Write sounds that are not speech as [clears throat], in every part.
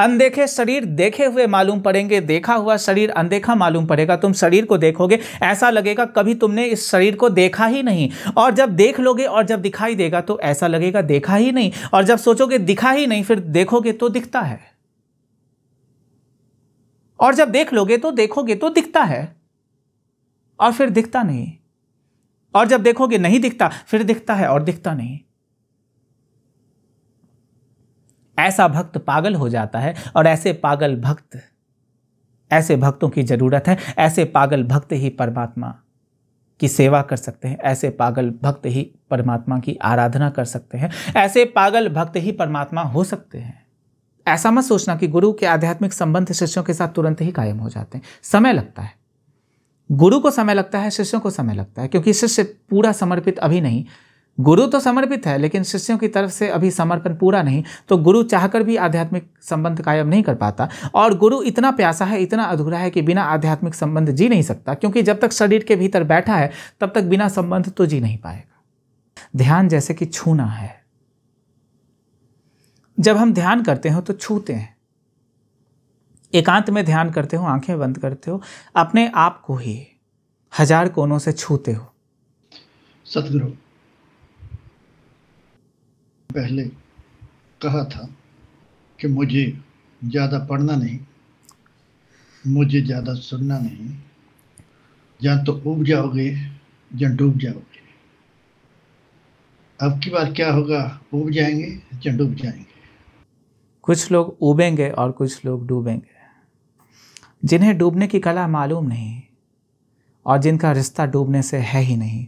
अनदेखे शरीर देखे हुए मालूम पड़ेंगे देखा हुआ शरीर अनदेखा मालूम पड़ेगा तुम शरीर को देखोगे ऐसा लगेगा कभी तुमने इस शरीर को देखा ही नहीं और जब देख लोगे और जब दिखाई देगा तो ऐसा लगेगा देखा ही नहीं और जब सोचोगे दिखा ही नहीं फिर देखोगे तो दिखता है और जब देख लोगे तो देखोगे तो दिखता है और फिर दिखता नहीं और जब देखोगे नहीं दिखता फिर दिखता है और दिखता नहीं ऐसा भक्त पागल हो जाता है और ऐसे पागल भक्त ऐसे भक्तों की ज़रूरत है ऐसे पागल भक्त ही परमात्मा की सेवा कर सकते हैं ऐसे पागल भक्त ही परमात्मा की आराधना कर सकते हैं ऐसे पागल भक्त ही परमात्मा हो सकते हैं ऐसा मत सोचना कि गुरु के आध्यात्मिक संबंध शिष्यों के साथ तुरंत ही कायम हो जाते हैं समय लगता है गुरु को समय लगता है शिष्यों को समय लगता है क्योंकि शिष्य पूरा समर्पित अभी नहीं गुरु तो समर्पित है लेकिन शिष्यों की तरफ से अभी समर्पण पूरा नहीं तो गुरु चाहकर भी आध्यात्मिक संबंध कायम नहीं कर पाता और गुरु इतना प्यासा है इतना अधूरा है कि बिना आध्यात्मिक संबंध जी नहीं सकता क्योंकि जब तक शरीर के भीतर बैठा है तब तक बिना संबंध तो जी नहीं पाएगा ध्यान जैसे कि छूना है जब हम ध्यान करते हो तो छूते हैं एकांत में ध्यान करते हो आंखें बंद करते हो अपने आप को ही हजार कोनों से छूते हो सतगुरु पहले कहा था कि मुझे ज़्यादा पढ़ना नहीं मुझे ज़्यादा सुनना नहीं या तो उब जाओगे या डूब जाओगे अब की बार क्या होगा उब जाएंगे या डूब जाएंगे कुछ लोग उबेंगे और कुछ लोग डूबेंगे जिन्हें डूबने की कला मालूम नहीं और जिनका रिश्ता डूबने से है ही नहीं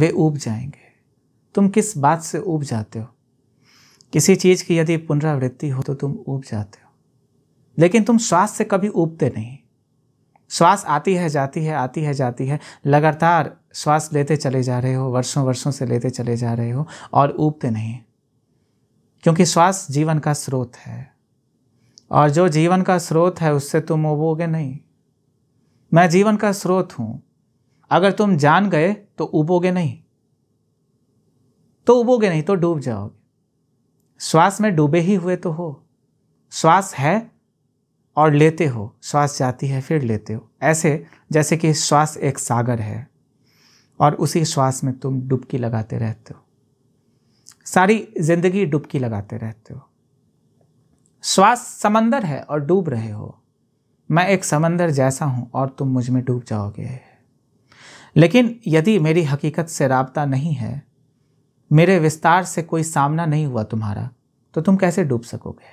वे उब जाएंगे तुम किस बात से उब जाते हो किसी चीज़ की यदि पुनरावृत्ति हो तो तुम उब जाते हो लेकिन तुम श्वास से कभी उबते नहीं श्वास आती है जाती है आती है जाती है लगातार श्वास लेते चले जा रहे हो वर्षों वर्षों से लेते चले जा रहे हो और ऊबते नहीं क्योंकि श्वास जीवन का स्रोत है और जो जीवन का स्रोत है उससे तुम उबोगे नहीं मैं जीवन का स्रोत हूँ अगर तुम जान गए तो उबोगे नहीं तो उबोगे नहीं तो डूब जाओगे श्वास में डूबे ही हुए तो हो श्वास है और लेते हो श्वास जाती है फिर लेते हो ऐसे जैसे कि श्वास एक सागर है और उसी श्वास में तुम डुबकी लगाते रहते हो सारी जिंदगी डुबकी लगाते रहते हो श्वास समंदर है और डूब रहे हो मैं एक समंदर जैसा हूं और तुम मुझ में डूब जाओगे लेकिन यदि मेरी हकीकत से रबता नहीं है मेरे विस्तार से कोई सामना नहीं हुआ तुम्हारा तो तुम कैसे डूब सकोगे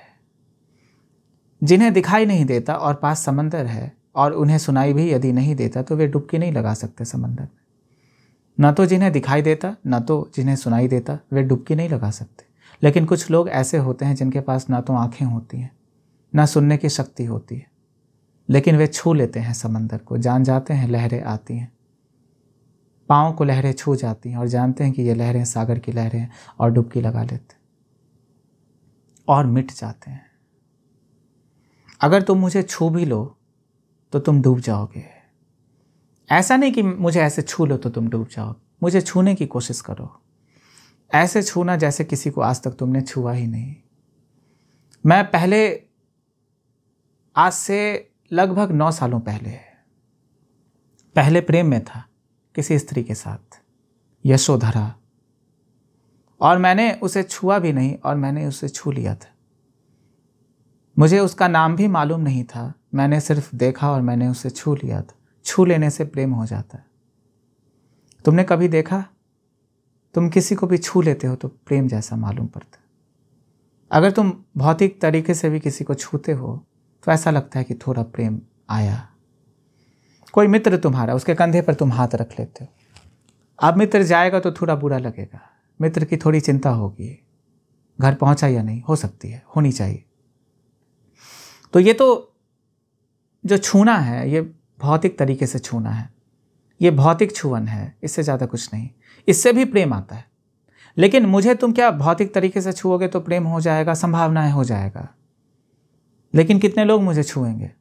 जिन्हें दिखाई नहीं देता और पास समंदर है और उन्हें सुनाई भी यदि नहीं देता तो वे डुबकी नहीं लगा सकते समंदर में न तो जिन्हें दिखाई देता न तो जिन्हें सुनाई देता वे डुबकी नहीं लगा सकते लेकिन कुछ लोग ऐसे होते हैं जिनके पास ना तो आँखें होती हैं ना सुनने की शक्ति होती है लेकिन वे छू लेते हैं समंदर को जान जाते हैं लहरें आती हैं पाँव को लहरें छू जाती हैं और जानते हैं कि ये लहरें सागर की लहरें हैं और डुबकी लगा लेते हैं और मिट जाते हैं अगर तुम मुझे छू भी लो तो तुम डूब जाओगे ऐसा नहीं कि मुझे ऐसे छू लो तो तुम डूब जाओगे मुझे छूने की कोशिश करो ऐसे छूना जैसे किसी को आज तक तुमने छुआ ही नहीं मैं पहले आज से लगभग नौ सालों पहले पहले प्रेम में था किसी स्त्री के साथ यशोधरा और मैंने उसे छुआ भी नहीं और मैंने उसे छू लिया था मुझे उसका नाम भी मालूम नहीं था मैंने सिर्फ देखा और मैंने उसे छू लिया था छू लेने से प्रेम हो जाता है तुमने कभी देखा तुम किसी को भी छू लेते हो तो प्रेम जैसा मालूम पड़ता अगर तुम भौतिक तरीके से भी किसी को छूते हो तो ऐसा लगता है कि थोड़ा प्रेम आया कोई मित्र तुम्हारा उसके कंधे पर तुम हाथ रख लेते हो अब मित्र जाएगा तो थोड़ा बुरा लगेगा मित्र की थोड़ी चिंता होगी घर पहुंचा या नहीं हो सकती है होनी चाहिए तो ये तो जो छूना है ये भौतिक तरीके से छूना है ये भौतिक छुवन है इससे ज़्यादा कुछ नहीं इससे भी प्रेम आता है लेकिन मुझे तुम क्या भौतिक तरीके से छुओगे तो प्रेम हो जाएगा संभावनाएं हो जाएगा लेकिन कितने लोग मुझे छुएंगे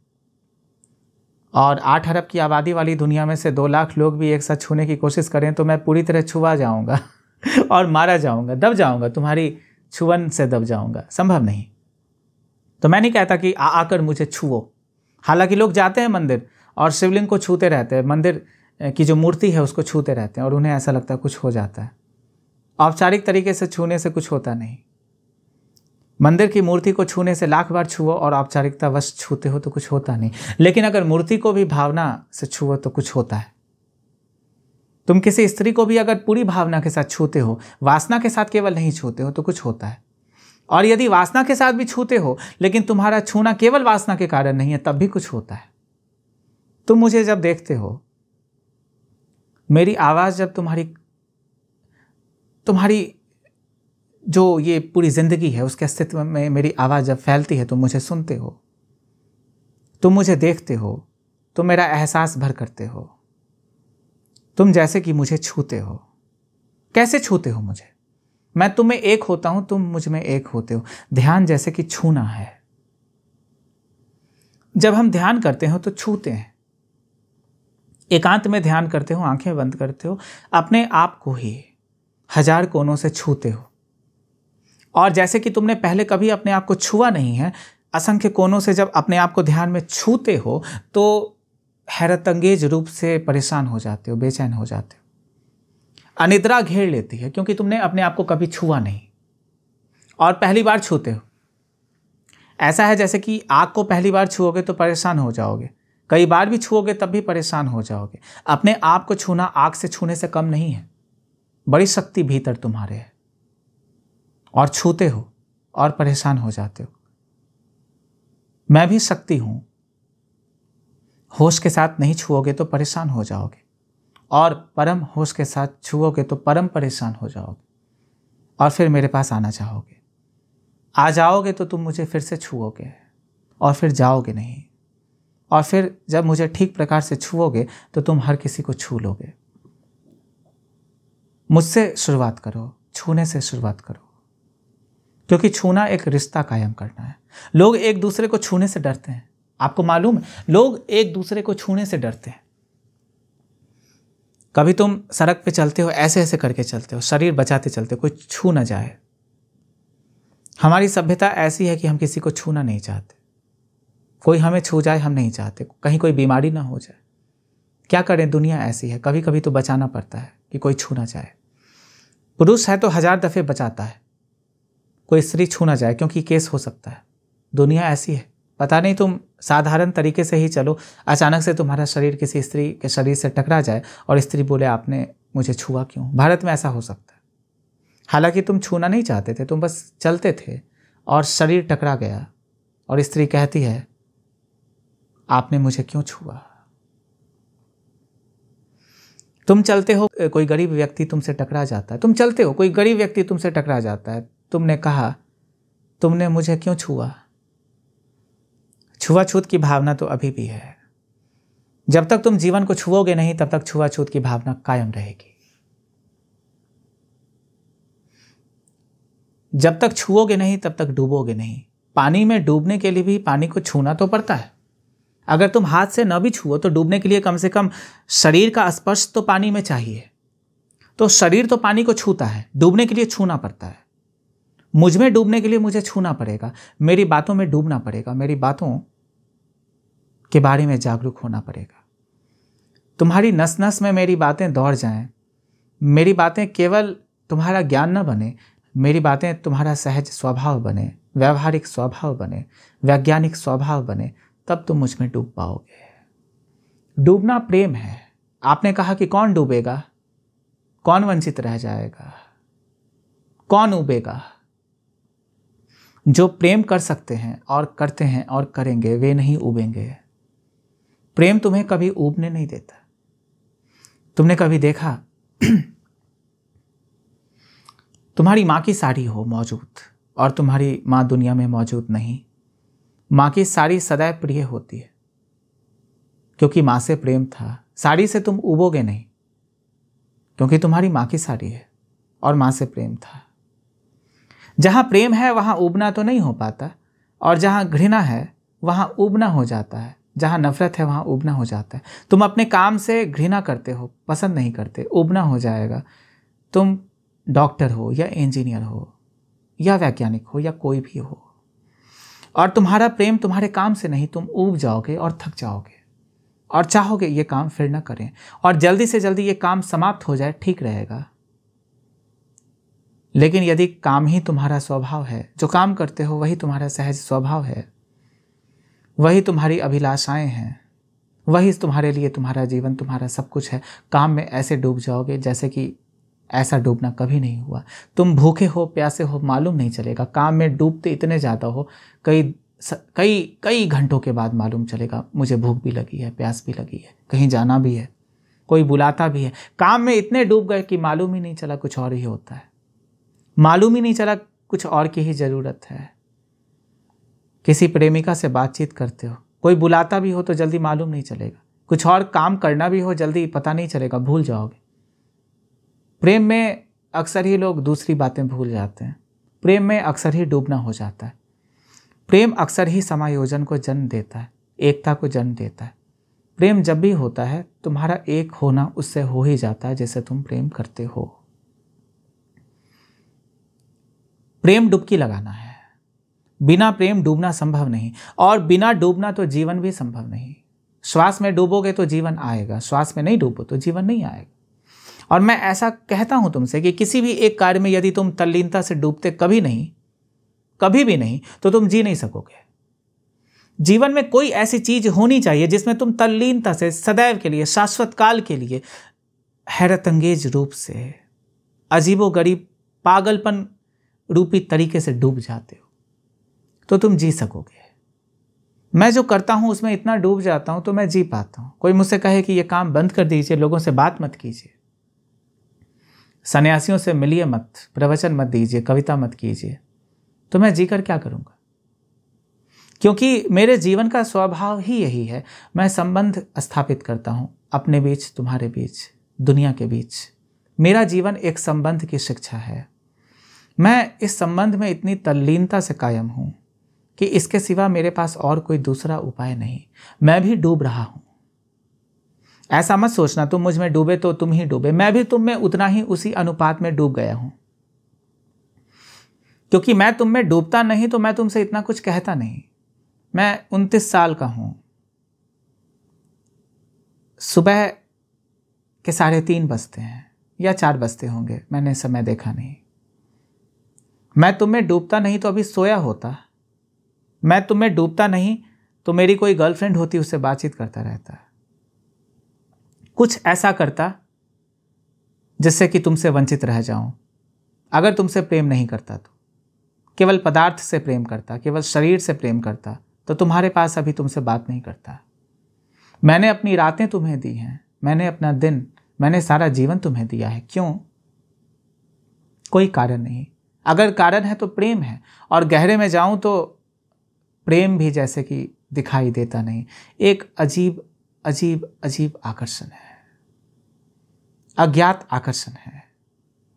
और आठ अरब की आबादी वाली दुनिया में से दो लाख लोग भी एक साथ छूने की कोशिश करें तो मैं पूरी तरह छुआ जाऊँगा [laughs] और मारा जाऊँगा दब जाऊँगा तुम्हारी छुवन से दब जाऊँगा संभव नहीं तो मैं नहीं कहता कि आ आकर मुझे छुओ हालांकि लोग जाते हैं मंदिर और शिवलिंग को छूते रहते हैं मंदिर की जो मूर्ति है उसको छूते रहते हैं और उन्हें ऐसा लगता है कुछ हो जाता है औपचारिक तरीके से छूने से कुछ होता नहीं मंदिर की मूर्ति को छूने से लाख बार छुओ और औपचारिकता वश छूते हो तो कुछ होता नहीं लेकिन अगर मूर्ति को भी भावना से छुओ तो कुछ होता है तुम किसी स्त्री को भी अगर पूरी भावना के साथ छूते हो वासना के साथ केवल नहीं छूते हो तो कुछ होता है और यदि वासना के साथ भी छूते हो लेकिन तुम्हारा छूना केवल वासना के कारण नहीं है तब भी कुछ होता है तुम मुझे जब देखते हो मेरी आवाज़ जब तुम्हारी तुम्हारी जो ये पूरी ज़िंदगी है उसके अस्तित्व में मेरी आवाज़ जब फैलती है तुम मुझे सुनते हो तुम मुझे देखते हो तुम मेरा एहसास भर करते हो तुम जैसे कि मुझे छूते हो कैसे छूते हो मुझे मैं तुम्हें एक होता हूं तुम मुझ में एक होते हो ध्यान जैसे कि छूना है जब हम ध्यान करते हो तो छूते हैं एकांत में ध्यान करते हो आंखें बंद करते हो अपने आप को ही हजार कोनों से छूते हो और जैसे कि तुमने पहले कभी अपने आप को छुआ नहीं है असंख्य कोनों से जब अपने आप को ध्यान में छूते हो तो हैरतंगेज रूप से परेशान हो जाते हो बेचैन हो जाते हो अनिद्रा घेर लेती है क्योंकि तुमने अपने आप को कभी छुआ नहीं और पहली बार छूते हो ऐसा है जैसे कि आग को पहली बार छुओगे तो परेशान हो जाओगे कई बार भी छुओगे तब भी परेशान हो जाओगे अपने आप को छूना आग से छूने से कम नहीं है बड़ी शक्ति भीतर तुम्हारे है और छूते हो और परेशान हो जाते हो मैं भी सकती हूं होश के साथ नहीं छुओगे तो परेशान हो जाओगे और परम होश के साथ छुओगे तो परम परेशान हो जाओगे और फिर मेरे पास आना चाहोगे आ जाओगे तो तुम मुझे फिर से छुओगे और फिर जाओगे नहीं और फिर जब मुझे ठीक प्रकार से छुओगे तो तुम हर किसी को छू लोगे मुझसे शुरुआत करो छूने से शुरुआत करो क्योंकि छूना एक रिश्ता कायम करना है लोग एक दूसरे को छूने से डरते हैं आपको मालूम है लोग एक दूसरे को छूने से डरते हैं कभी तुम सड़क पे चलते हो ऐसे ऐसे करके चलते हो शरीर बचाते चलते हो कोई छू ना जाए हमारी सभ्यता ऐसी है कि हम किसी को छूना नहीं चाहते कोई हमें छू जाए हम नहीं चाहते कहीं कोई बीमारी ना हो जाए क्या करें दुनिया ऐसी है कभी कभी तो बचाना पड़ता है कि कोई छू ना जाए पुरुष है तो हजार दफ़े बचाता है कोई स्त्री छू ना जाए क्योंकि केस हो सकता है दुनिया ऐसी है पता नहीं तुम साधारण तरीके से ही चलो अचानक से तुम्हारा शरीर किसी स्त्री के शरीर से टकरा जाए और स्त्री बोले आपने मुझे छुआ क्यों भारत में ऐसा हो सकता है हालांकि तुम छूना नहीं चाहते थे तुम बस चलते थे और शरीर टकरा गया और स्त्री कहती है आपने मुझे क्यों छुआ तुम चलते हो कोई गरीब व्यक्ति तुमसे टकरा जाता है तुम चलते हो कोई गरीब व्यक्ति तुमसे टकरा जाता है तुमने कहा तुमने मुझे क्यों छुआ छुआछूत की भावना तो अभी भी है जब तक तुम जीवन को छुओगे नहीं तब तक छुआछूत की भावना कायम रहेगी जब तक छुओगे नहीं तब तक डूबोगे नहीं पानी में डूबने के लिए भी पानी को छूना तो पड़ता है अगर तुम हाथ से न भी छुओ तो डूबने के लिए कम से कम शरीर का स्पर्श तो पानी में चाहिए तो शरीर तो पानी को छूता है डूबने के लिए छूना पड़ता है मुझ में डूबने के लिए मुझे छूना पड़ेगा मेरी बातों में डूबना पड़ेगा मेरी बातों के बारे में जागरूक होना पड़ेगा तुम्हारी नस नस में मेरी बातें दौड़ जाएं मेरी बातें केवल तुम्हारा ज्ञान न बने मेरी बातें तुम्हारा सहज स्वभाव बने व्यवहारिक स्वभाव बने वैज्ञानिक स्वभाव बने तब तुम मुझ में डूब पाओगे डूबना प्रेम है आपने कहा कि कौन डूबेगा कौन वंचित रह जाएगा कौन उबेगा जो प्रेम कर सकते हैं और करते हैं और करेंगे वे नहीं उबेंगे प्रेम तुम्हें कभी उबने नहीं देता तुमने कभी देखा [clears throat] तुम्हारी माँ की साड़ी हो मौजूद और तुम्हारी माँ दुनिया में मौजूद नहीं माँ की साड़ी सदैव प्रिय होती है क्योंकि माँ से प्रेम था साड़ी से तुम उबोगे नहीं क्योंकि तुम्हारी माँ की साड़ी है और माँ से प्रेम था जहाँ प्रेम है वहाँ उबना तो नहीं हो पाता और जहाँ घृणा है वहाँ उबना हो जाता है जहाँ नफरत है वहाँ उबना हो जाता है तुम अपने काम से घृणा करते हो पसंद नहीं करते उबना हो जाएगा तुम डॉक्टर हो या इंजीनियर हो या वैज्ञानिक हो या कोई भी हो और तुम्हारा प्रेम तुम्हारे काम से नहीं तुम उब जाओगे और थक जाओगे और चाहोगे ये काम फिर ना करें और जल्दी से जल्दी ये काम समाप्त हो जाए ठीक रहेगा लेकिन यदि काम ही तुम्हारा स्वभाव है जो काम करते हो वही तुम्हारा सहज स्वभाव है वही तुम्हारी अभिलाषाएं हैं वही तुम्हारे लिए तुम्हारा जीवन तुम्हारा सब कुछ है काम में ऐसे डूब जाओगे जैसे कि ऐसा डूबना कभी नहीं हुआ तुम भूखे हो प्यासे हो मालूम नहीं चलेगा काम में डूबते इतने ज़्यादा हो कई कई कई घंटों के बाद मालूम चलेगा मुझे भूख भी लगी है प्यास भी लगी है कहीं जाना भी है कोई बुलाता भी है काम में इतने डूब गए कि मालूम ही नहीं चला कुछ और ही होता है मालूम ही नहीं चला कुछ और की ही ज़रूरत है किसी प्रेमिका से बातचीत करते हो कोई बुलाता भी हो तो जल्दी मालूम नहीं चलेगा कुछ और काम करना भी हो जल्दी पता नहीं चलेगा भूल जाओगे प्रेम में अक्सर ही लोग दूसरी बातें भूल जाते हैं प्रेम में अक्सर ही डूबना हो जाता है प्रेम अक्सर ही समायोजन को जन्म देता है एकता को जन्म देता है प्रेम जब भी होता है तुम्हारा एक होना उससे हो ही जाता है जैसे तुम प्रेम करते हो प्रेम डुबकी लगाना है बिना प्रेम डूबना संभव नहीं और बिना डूबना तो जीवन भी संभव नहीं श्वास में डूबोगे तो जीवन आएगा श्वास में नहीं डूबो तो जीवन नहीं आएगा और मैं ऐसा कहता हूं तुमसे कि किसी भी एक कार्य में यदि तुम तल्लीनता से डूबते कभी नहीं कभी भी नहीं तो तुम जी नहीं सकोगे जीवन में कोई ऐसी चीज होनी चाहिए जिसमें तुम तल्लीनता से सदैव के लिए शाश्वत काल के लिए हैरतअंगेज रूप से अजीबो गरीब पागलपन रूपी तरीके से डूब जाते हो तो तुम जी सकोगे मैं जो करता हूं उसमें इतना डूब जाता हूं तो मैं जी पाता हूं कोई मुझसे कहे कि यह काम बंद कर दीजिए लोगों से बात मत कीजिए सन्यासियों से मिलिए मत प्रवचन मत दीजिए कविता मत कीजिए तो मैं जीकर क्या करूंगा क्योंकि मेरे जीवन का स्वभाव ही यही है मैं संबंध स्थापित करता हूं अपने बीच तुम्हारे बीच दुनिया के बीच मेरा जीवन एक संबंध की शिक्षा है मैं इस संबंध में इतनी तल्लीनता से कायम हूं कि इसके सिवा मेरे पास और कोई दूसरा उपाय नहीं मैं भी डूब रहा हूं ऐसा मत सोचना तुम मुझ में डूबे तो तुम ही डूबे मैं भी तुम में उतना ही उसी अनुपात में डूब गया हूं क्योंकि मैं तुम में डूबता नहीं तो मैं तुमसे इतना कुछ कहता नहीं मैं उनतीस साल का हूं सुबह के साढ़े तीन बजते हैं या चार बजते होंगे मैंने समय देखा नहीं मैं तुम्हें डूबता नहीं तो अभी सोया होता मैं तुम्हें डूबता नहीं तो मेरी कोई गर्लफ्रेंड होती उससे बातचीत करता रहता कुछ ऐसा करता जिससे कि तुमसे वंचित रह जाऊं अगर तुमसे प्रेम नहीं करता तो केवल पदार्थ से प्रेम करता केवल शरीर से प्रेम करता तो तुम्हारे पास अभी तुमसे बात नहीं करता मैंने अपनी रातें तुम्हें दी हैं मैंने अपना दिन मैंने सारा जीवन तुम्हें दिया है क्यों कोई कारण नहीं अगर कारण है तो प्रेम है और गहरे में जाऊं तो प्रेम भी जैसे कि दिखाई देता नहीं एक अजीब अजीब अजीब आकर्षण है अज्ञात आकर्षण है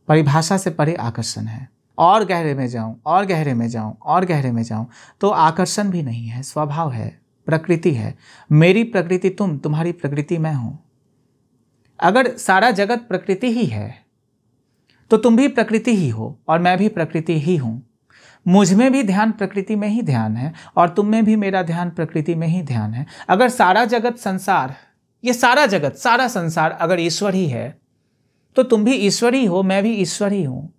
परिभाषा से परे आकर्षण है और गहरे में जाऊं और गहरे में जाऊं और गहरे में जाऊं तो आकर्षण भी नहीं है स्वभाव है प्रकृति है मेरी प्रकृति तुम तुम्हारी प्रकृति मैं हूं अगर सारा जगत प्रकृति ही है तो तुम भी प्रकृति ही हो और मैं भी प्रकृति ही हूँ मुझ में भी ध्यान प्रकृति में ही ध्यान है और तुम में भी मेरा ध्यान प्रकृति में ही ध्यान है अगर सारा जगत संसार ये सारा जगत सारा संसार अगर ईश्वर ही है तो तुम भी ईश्वर ही हो मैं भी ईश्वर ही हूँ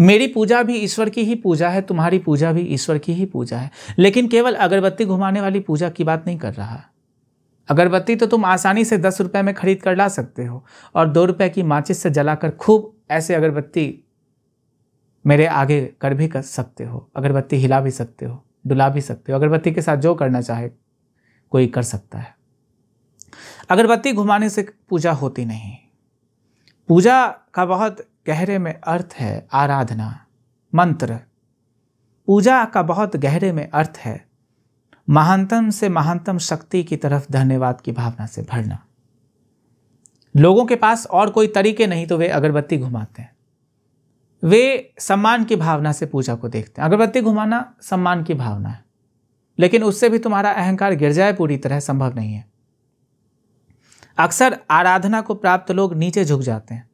मेरी पूजा भी ईश्वर की ही पूजा है तुम्हारी पूजा भी ईश्वर की ही पूजा है लेकिन केवल अगरबत्ती घुमाने वाली पूजा की बात नहीं कर रहा अगरबत्ती तो तुम आसानी से दस रुपये में खरीद कर ला सकते हो और दो रुपये की माचिस से जलाकर खूब ऐसे अगरबत्ती मेरे आगे कर भी कर सकते हो अगरबत्ती हिला भी सकते हो डुला भी सकते हो अगरबत्ती के साथ जो करना चाहे कोई कर सकता है अगरबत्ती घुमाने से पूजा होती नहीं पूजा का बहुत गहरे में अर्थ है आराधना मंत्र पूजा का बहुत गहरे में अर्थ है महानतम से महानतम शक्ति की तरफ धन्यवाद की भावना से भरना लोगों के पास और कोई तरीके नहीं तो वे अगरबत्ती घुमाते हैं वे सम्मान की भावना से पूजा को देखते हैं अगरबत्ती घुमाना सम्मान की भावना है लेकिन उससे भी तुम्हारा अहंकार गिर जाए पूरी तरह संभव नहीं है अक्सर आराधना को प्राप्त लोग नीचे झुक जाते हैं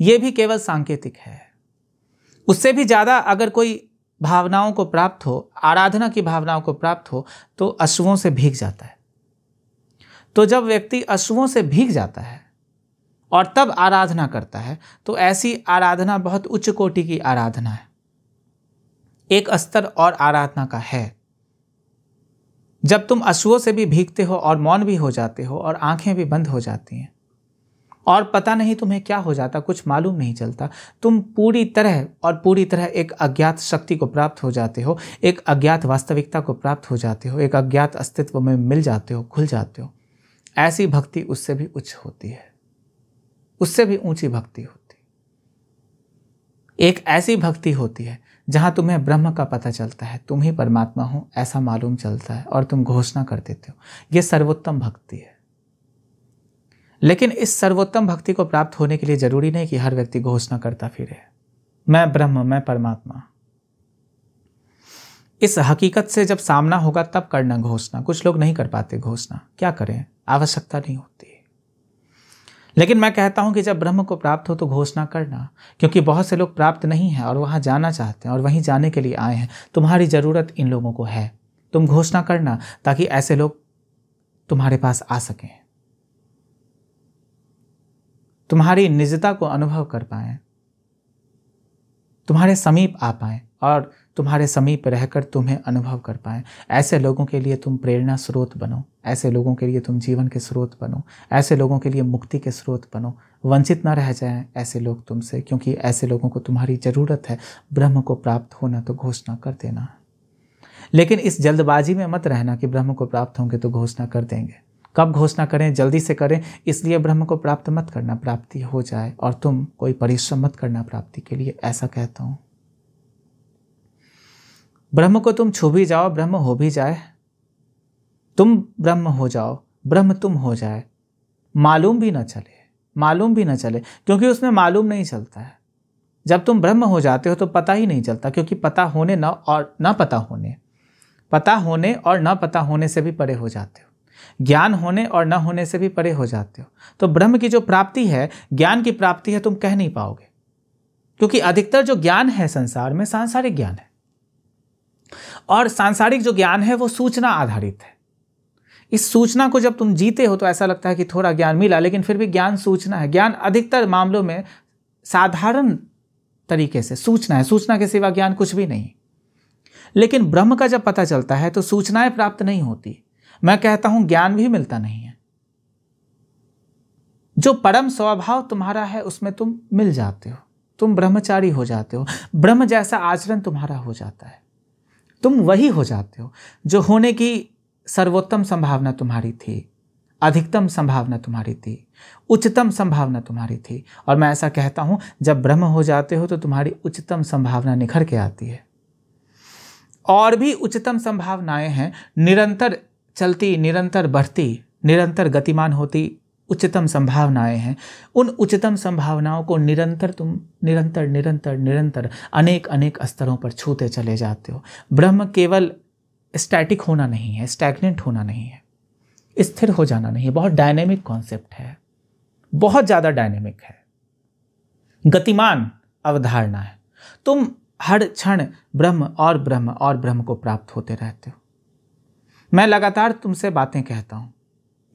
यह भी केवल सांकेतिक है उससे भी ज़्यादा अगर कोई भावनाओं को प्राप्त हो आराधना की भावनाओं को प्राप्त हो तो अशुओं से भीग जाता है तो जब व्यक्ति अशुओं से भीग जाता है और तब आराधना करता है तो ऐसी आराधना बहुत उच्च कोटि की आराधना है एक स्तर और आराधना का है जब तुम अशुओं से भी भीगते हो और मौन भी हो जाते हो और आंखें भी बंद हो जाती हैं और पता नहीं तुम्हें क्या हो जाता कुछ मालूम नहीं चलता तुम पूरी तरह और पूरी तरह एक अज्ञात शक्ति को प्राप्त हो जाते हो एक अज्ञात वास्तविकता को प्राप्त हो जाते हो एक अज्ञात अस्तित्व में मिल जाते हो खुल जाते हो ऐसी भक्ति उससे भी उच्च होती है उससे भी ऊंची भक्ति होती है एक ऐसी भक्ति होती है जहाँ तुम्हें ब्रह्म का पता चलता है तुम ही परमात्मा हो ऐसा मालूम चलता है और तुम घोषणा कर देते हो यह सर्वोत्तम भक्ति है लेकिन इस सर्वोत्तम भक्ति को प्राप्त होने के लिए जरूरी नहीं कि हर व्यक्ति घोषणा करता फिरे मैं ब्रह्म मैं परमात्मा इस हकीकत से जब सामना होगा तब करना घोषणा कुछ लोग नहीं कर पाते घोषणा क्या करें आवश्यकता नहीं होती लेकिन मैं कहता हूं कि जब ब्रह्म को प्राप्त हो तो घोषणा करना क्योंकि बहुत से लोग प्राप्त नहीं हैं और वहां जाना चाहते हैं और वहीं जाने के लिए आए हैं तुम्हारी ज़रूरत इन लोगों को है तुम घोषणा करना ताकि ऐसे लोग तुम्हारे पास आ सकें तुम्हारी निजता को अनुभव कर पाए तुम्हारे समीप आ पाए और तुम्हारे समीप रहकर तुम्हें अनुभव कर पाए ऐसे लोगों के लिए तुम प्रेरणा स्रोत बनो ऐसे लोगों के लिए तुम जीवन के स्रोत बनो ऐसे लोगों के लिए मुक्ति के स्रोत बनो वंचित ना रह जाए ऐसे लोग तुमसे क्योंकि ऐसे लोगों को तुम्हारी ज़रूरत है ब्रह्म को प्राप्त होना तो घोषणा कर देना है लेकिन इस जल्दबाजी में मत रहना कि ब्रह्म को प्राप्त होंगे तो घोषणा कर देंगे कब घोषणा करें जल्दी से करें इसलिए ब्रह्म को प्राप्त मत करना प्राप्ति हो जाए और तुम कोई परिश्रम मत करना प्राप्ति के लिए ऐसा कहता हूं ब्रह्म को तुम छू भी जाओ ब्रह्म हो भी जाए तुम ब्रह्म हो जाओ ब्रह्म तुम हो जाए मालूम भी ना चले मालूम भी ना चले क्योंकि उसमें मालूम नहीं चलता है जब तुम ब्रह्म हो जाते हो तो पता ही नहीं चलता क्योंकि पता होने ना और ना पता होने पता होने और ना पता होने से भी परे हो जाते हो ज्ञान होने और न होने से भी परे हो जाते हो तो ब्रह्म की जो प्राप्ति है ज्ञान की प्राप्ति है तुम कह नहीं पाओगे क्योंकि अधिकतर जो ज्ञान है संसार में सांसारिक ज्ञान है और सांसारिक जो ज्ञान है वो सूचना आधारित है इस सूचना को जब तुम जीते हो तो ऐसा लगता है कि थोड़ा ज्ञान मिला लेकिन फिर भी ज्ञान सूचना है ज्ञान अधिकतर मामलों में साधारण तरीके से सूचना है सूचना के सिवा ज्ञान कुछ भी नहीं लेकिन ब्रह्म का जब पता चलता है तो सूचनाएं प्राप्त नहीं होती मैं कहता हूं ज्ञान भी मिलता नहीं है जो परम स्वभाव तुम्हारा है उसमें तुम मिल जाते हो तुम ब्रह्मचारी हो जाते हो ब्रह्म जैसा आचरण तुम्हारा हो जाता है तुम वही हो जाते हो जो होने की सर्वोत्तम संभावना तुम्हारी थी अधिकतम संभावना तुम्हारी थी उच्चतम संभावना तुम्हारी थी और मैं ऐसा कहता हूं जब ब्रह्म हो जाते हो तो तुम्हारी उच्चतम संभावना निखर के आती है और भी उच्चतम संभावनाएं हैं निरंतर चलती निरंतर बढ़ती निरंतर गतिमान होती उच्चतम संभावनाएं हैं उन उच्चतम संभावनाओं को निरंतर तुम निरंतर निरंतर निरंतर अनेक अनेक स्तरों पर छूते चले जाते हो ब्रह्म केवल स्टैटिक होना नहीं है स्टैग्नेंट होना नहीं है स्थिर हो जाना नहीं है बहुत डायनेमिक कॉन्सेप्ट है बहुत ज़्यादा डायनेमिक है गतिमान अवधारणा है तुम हर क्षण ब्रह्म और ब्रह्म और ब्रह्म को प्राप्त होते रहते हो मैं लगातार तुमसे बातें कहता हूँ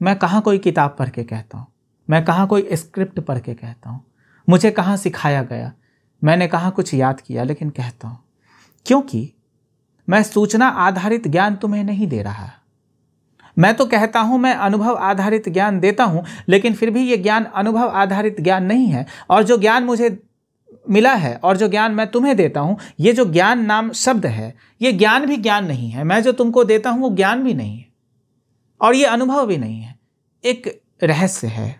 मैं कहाँ कोई किताब पढ़ के कहता हूँ मैं कहाँ कोई स्क्रिप्ट पढ़ के कहता हूँ मुझे कहाँ सिखाया गया मैंने कहाँ कुछ याद किया लेकिन कहता हूँ क्योंकि मैं सूचना आधारित ज्ञान तुम्हें नहीं दे रहा मैं तो कहता हूँ मैं अनुभव आधारित ज्ञान देता हूँ लेकिन फिर भी ये ज्ञान अनुभव आधारित ज्ञान नहीं है और जो ज्ञान मुझे मिला है और जो ज्ञान मैं तुम्हें देता हूँ ये जो ज्ञान नाम शब्द है ये ज्ञान भी ज्ञान नहीं है मैं जो तुमको देता हूँ वो ज्ञान भी नहीं है और ये अनुभव भी नहीं है एक रहस्य है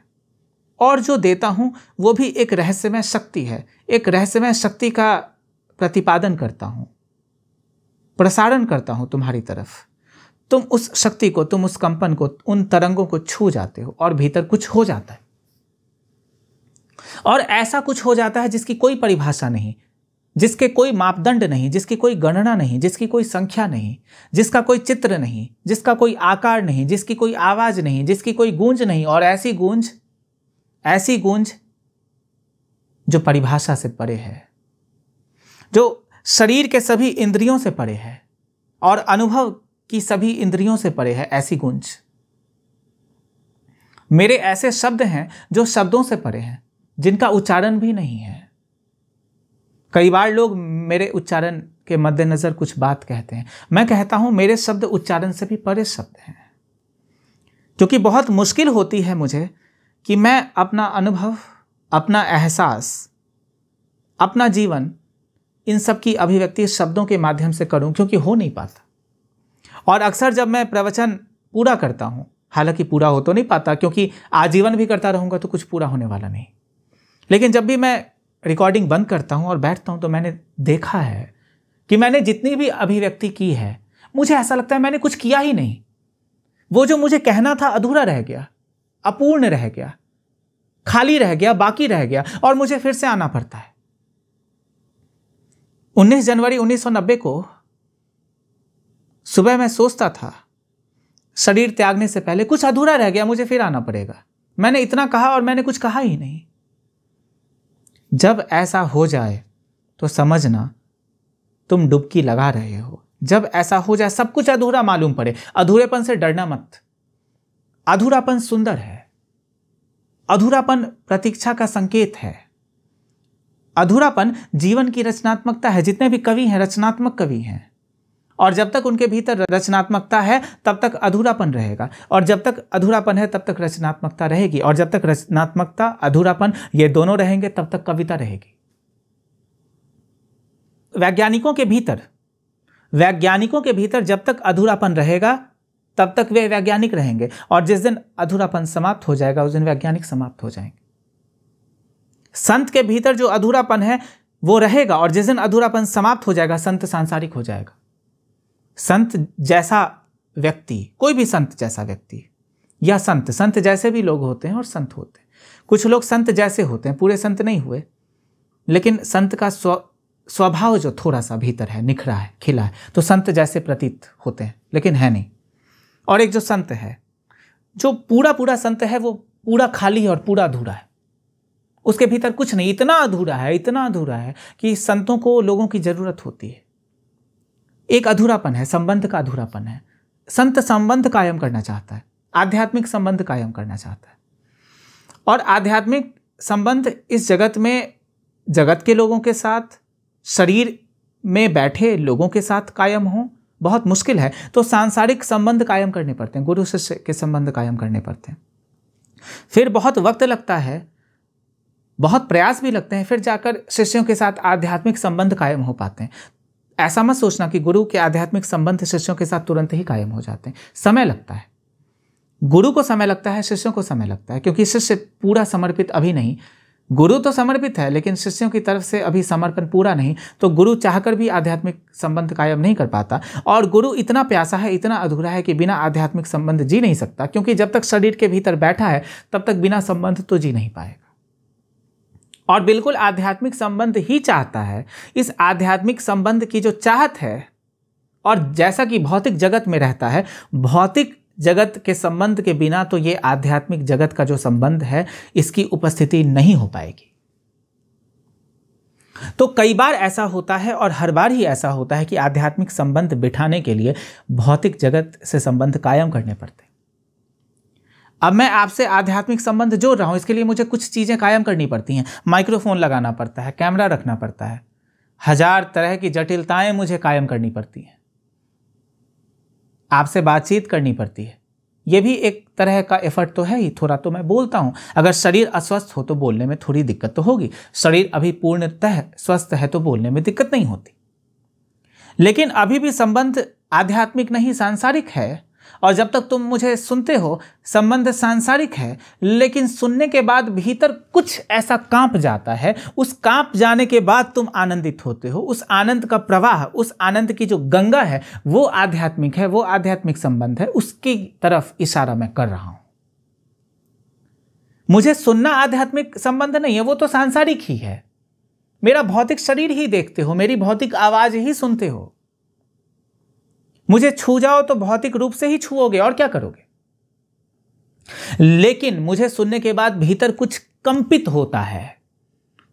और जो देता हूँ वो भी एक रहस्यमय शक्ति है एक रहस्यमय शक्ति का प्रतिपादन करता हूँ प्रसारण करता हूँ तुम्हारी तरफ तुम उस शक्ति को तुम उस कंपन को उन तरंगों को छू जाते हो और भीतर कुछ हो जाता है और ऐसा कुछ हो जाता है जिसकी कोई परिभाषा नहीं जिसके कोई मापदंड नहीं जिसकी कोई गणना नहीं जिसकी कोई संख्या नहीं जिसका कोई चित्र नहीं जिसका कोई आकार नहीं जिसकी कोई आवाज़ नहीं जिसकी कोई गूंज नहीं और ऐसी गूंज ऐसी गूंज जो परिभाषा से परे है जो शरीर के सभी इंद्रियों से परे है और अनुभव की सभी इंद्रियों से परे है ऐसी गूंज मेरे ऐसे शब्द हैं जो शब्दों से परे हैं जिनका उच्चारण भी नहीं है कई बार लोग मेरे उच्चारण के मद्देनज़र कुछ बात कहते हैं मैं कहता हूं मेरे शब्द उच्चारण से भी परे शब्द हैं क्योंकि बहुत मुश्किल होती है मुझे कि मैं अपना अनुभव अपना एहसास अपना जीवन इन सब की अभिव्यक्ति शब्दों के माध्यम से करूं क्योंकि हो नहीं पाता और अक्सर जब मैं प्रवचन पूरा करता हूं हालांकि पूरा हो तो नहीं पाता क्योंकि आजीवन भी करता रहूंगा तो कुछ पूरा होने वाला नहीं लेकिन जब भी मैं रिकॉर्डिंग बंद करता हूँ और बैठता हूँ तो मैंने देखा है कि मैंने जितनी भी अभिव्यक्ति की है मुझे ऐसा लगता है मैंने कुछ किया ही नहीं वो जो मुझे कहना था अधूरा रह गया अपूर्ण रह गया खाली रह गया बाकी रह गया और मुझे फिर से आना पड़ता है 19 जनवरी 1990 को सुबह मैं सोचता था शरीर त्यागने से पहले कुछ अधूरा रह गया मुझे फिर आना पड़ेगा मैंने इतना कहा और मैंने कुछ कहा ही नहीं जब ऐसा हो जाए तो समझना तुम डुबकी लगा रहे हो जब ऐसा हो जाए सब कुछ अधूरा मालूम पड़े अधूरेपन से डरना मत अधूरापन सुंदर है अधूरापन प्रतीक्षा का संकेत है अधूरापन जीवन की रचनात्मकता है जितने भी कवि हैं रचनात्मक कवि हैं और जब तक उनके भीतर रचनात्मकता है तब तक अधूरापन रहेगा और जब तक अधूरापन है तब तक रचनात्मकता रहेगी और जब तक रचनात्मकता अधूरापन ये दोनों रहेंगे तब तक कविता रहेगी वैज्ञानिकों के भीतर वैज्ञानिकों के भीतर जब तक अधूरापन रहेगा तब तक वे वैज्ञानिक रहेंगे और जिस दिन अधूरापन समाप्त हो जाएगा उस दिन वैज्ञानिक समाप्त हो जाएंगे संत के भीतर जो अधूरापन है वो रहेगा और जिस दिन अधूरापन समाप्त हो जाएगा संत सांसारिक हो जाएगा संत जैसा व्यक्ति कोई भी संत जैसा व्यक्ति या संत संत जैसे भी लोग होते हैं और संत होते हैं कुछ लोग संत जैसे होते हैं पूरे संत नहीं हुए लेकिन संत का स्व स्वभाव जो थोड़ा सा भीतर है निखरा है खिला है तो संत जैसे प्रतीत होते हैं लेकिन है नहीं और एक जो संत है जो पूरा पूरा संत है वो पूरा खाली है और पूरा अधूरा है उसके भीतर कुछ नहीं इतना अधूरा है इतना अधूरा है कि संतों को लोगों की ज़रूरत होती है एक अधूरापन है संबंध का अधूरापन है संत संबंध कायम करना चाहता है आध्यात्मिक संबंध कायम करना चाहता है और आध्यात्मिक संबंध इस जगत में जगत के लोगों के साथ शरीर में बैठे लोगों के साथ कायम हो बहुत मुश्किल है तो सांसारिक संबंध कायम करने पड़ते हैं गुरु शिष्य के संबंध कायम करने पड़ते हैं फिर बहुत वक्त लगता है बहुत प्रयास भी लगते हैं फिर जाकर शिष्यों के साथ आध्यात्मिक संबंध कायम हो पाते हैं ऐसा मत सोचना कि गुरु के आध्यात्मिक संबंध शिष्यों के साथ तुरंत ही कायम हो जाते हैं समय लगता है गुरु को समय लगता है शिष्यों को समय लगता है क्योंकि शिष्य पूरा समर्पित अभी नहीं गुरु तो समर्पित है लेकिन शिष्यों की तरफ से अभी समर्पण पूरा नहीं तो गुरु चाहकर भी आध्यात्मिक संबंध कायम नहीं कर पाता और गुरु इतना प्यासा है इतना अधूरा है कि बिना आध्यात्मिक संबंध जी नहीं सकता क्योंकि जब तक शरीर के भीतर बैठा है तब तक बिना संबंध तो जी नहीं पाएगा और बिल्कुल आध्यात्मिक संबंध ही चाहता है इस आध्यात्मिक संबंध की जो चाहत है और जैसा कि भौतिक जगत में रहता है भौतिक जगत के संबंध के बिना तो ये आध्यात्मिक जगत का जो संबंध है इसकी उपस्थिति नहीं हो पाएगी तो कई बार ऐसा होता है और हर बार ही ऐसा होता है कि आध्यात्मिक संबंध बिठाने के लिए भौतिक जगत से संबंध कायम करने पड़ते हैं अब मैं आपसे आध्यात्मिक संबंध जोड़ रहा हूँ इसके लिए मुझे कुछ चीज़ें कायम करनी पड़ती हैं माइक्रोफोन लगाना पड़ता है कैमरा रखना पड़ता है हजार तरह की जटिलताएं मुझे कायम करनी पड़ती हैं आपसे बातचीत करनी पड़ती है ये भी एक तरह का एफर्ट तो है ही थोड़ा तो मैं बोलता हूँ अगर शरीर अस्वस्थ हो तो बोलने में थोड़ी दिक्कत तो होगी शरीर अभी पूर्णतः स्वस्थ है तो बोलने में दिक्कत नहीं होती लेकिन अभी भी संबंध आध्यात्मिक नहीं सांसारिक है और जब तक तुम मुझे सुनते हो संबंध सांसारिक है लेकिन सुनने के बाद भीतर कुछ ऐसा कांप जाता है उस कांप जाने के बाद तुम आनंदित होते हो उस आनंद का प्रवाह उस आनंद की जो गंगा है वो आध्यात्मिक है वो आध्यात्मिक संबंध है उसकी तरफ इशारा मैं कर रहा हूं मुझे सुनना आध्यात्मिक संबंध नहीं है वो तो सांसारिक ही है मेरा भौतिक शरीर ही देखते हो मेरी भौतिक आवाज ही सुनते हो मुझे छू जाओ तो भौतिक रूप से ही छूओगे और क्या करोगे लेकिन मुझे सुनने के बाद भीतर कुछ कंपित होता है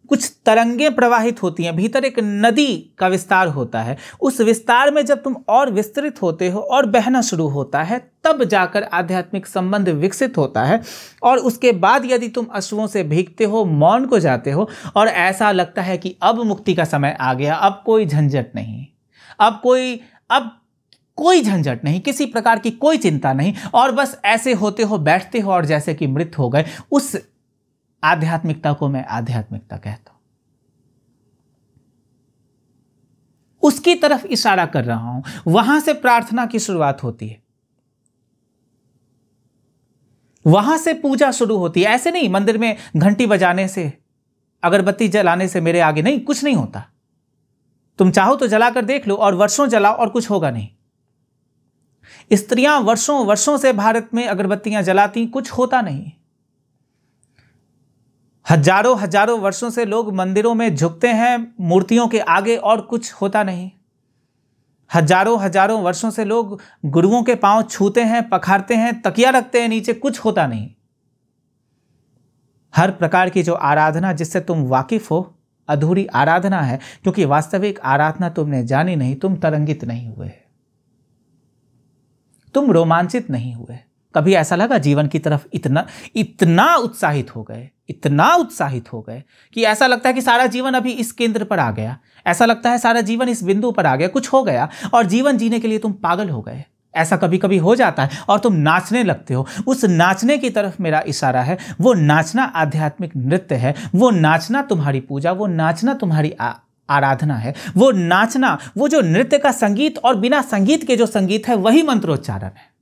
कुछ तरंगे प्रवाहित होती हैं भीतर एक नदी का विस्तार होता है उस विस्तार में जब तुम और विस्तृत होते हो और बहना शुरू होता है तब जाकर आध्यात्मिक संबंध विकसित होता है और उसके बाद यदि तुम अश्रुओं से भीगते हो मौन को जाते हो और ऐसा लगता है कि अब मुक्ति का समय आ गया अब कोई झंझट नहीं अब कोई अब कोई झंझट नहीं किसी प्रकार की कोई चिंता नहीं और बस ऐसे होते हो बैठते हो और जैसे कि मृत हो गए उस आध्यात्मिकता को मैं आध्यात्मिकता कहता हूं उसकी तरफ इशारा कर रहा हूं वहां से प्रार्थना की शुरुआत होती है वहां से पूजा शुरू होती है ऐसे नहीं मंदिर में घंटी बजाने से अगरबत्ती जलाने से मेरे आगे नहीं कुछ नहीं होता तुम चाहो तो जलाकर देख लो और वर्षों जलाओ और कुछ होगा नहीं स्त्रियां वर्षों वर्षों से भारत में अगरबत्तियां जलाती कुछ होता नहीं हजारों हजारों वर्षों से लोग मंदिरों में झुकते हैं मूर्तियों के आगे और कुछ होता नहीं हजारों हजारों वर्षों से लोग गुरुओं के पांव छूते हैं पखारते हैं तकिया रखते हैं नीचे कुछ होता नहीं हर प्रकार की जो आराधना जिससे तुम वाकिफ हो अधूरी आराधना है क्योंकि वास्तविक आराधना तुमने जानी नहीं तुम तरंगित नहीं हुए तुम रोमांचित नहीं हुए कभी ऐसा लगा जीवन की तरफ इतना इतना उत्साहित हो गए इतना उत्साहित हो गए कि ऐसा लगता है कि सारा जीवन अभी इस केंद्र पर आ गया ऐसा लगता है सारा जीवन इस बिंदु पर आ गया कुछ हो गया और जीवन जीने के लिए तुम पागल हो गए ऐसा कभी कभी हो जाता है और तुम नाचने लगते हो उस नाचने की तरफ मेरा इशारा है वो नाचना आध्यात्मिक नृत्य है वो नाचना तुम्हारी पूजा वो नाचना तुम्हारी आ, आराधना है वो नाचना वो जो नृत्य का संगीत और बिना संगीत के जो संगीत है वही मंत्रोच्चारण है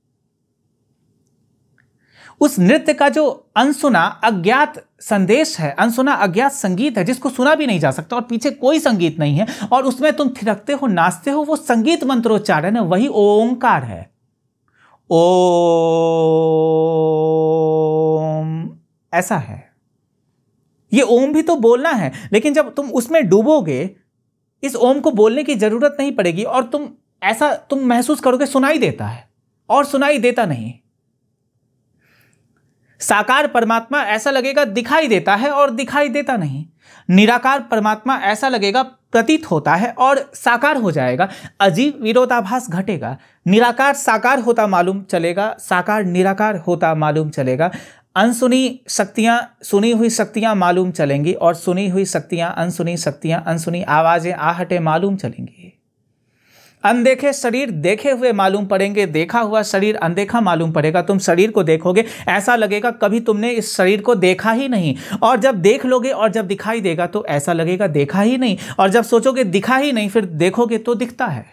उस नृत्य का जो अनसुना अज्ञात संदेश है अनसुना अज्ञात संगीत है जिसको सुना भी नहीं जा सकता और पीछे कोई संगीत नहीं है और उसमें तुम थिरकते हो नाचते हो वो संगीत मंत्रोच्चारण है वही ओंकार है ओम ऐसा है ये ओम भी तो बोलना है लेकिन जब तुम उसमें डूबोगे इस ओम को बोलने की ज़रूरत नहीं पड़ेगी और तुम ऐसा तुम महसूस करोगे सुनाई देता है और सुनाई देता नहीं साकार परमात्मा ऐसा लगेगा दिखाई देता है और दिखाई देता नहीं निराकार परमात्मा ऐसा लगेगा प्रतीत होता है और साकार हो जाएगा अजीब विरोधाभास घटेगा निराकार साकार होता मालूम चलेगा साकार निराकार होता मालूम चलेगा अनसुनी शक्तियाँ सुनी हुई शक्तियाँ मालूम चलेंगी और सुनी हुई शक्तियाँ अनसुनी शक्तियाँ अनसुनी आवाज़ें आहटें मालूम चलेंगी अनदेखे शरीर देखे हुए मालूम पड़ेंगे देखा हुआ शरीर अनदेखा मालूम पड़ेगा तुम शरीर को देखोगे ऐसा लगेगा कभी तुमने इस शरीर को देखा ही नहीं और जब देख लोगे और जब दिखाई देगा तो ऐसा लगेगा देखा ही नहीं और जब सोचोगे दिखा ही नहीं फिर देखोगे तो दिखता है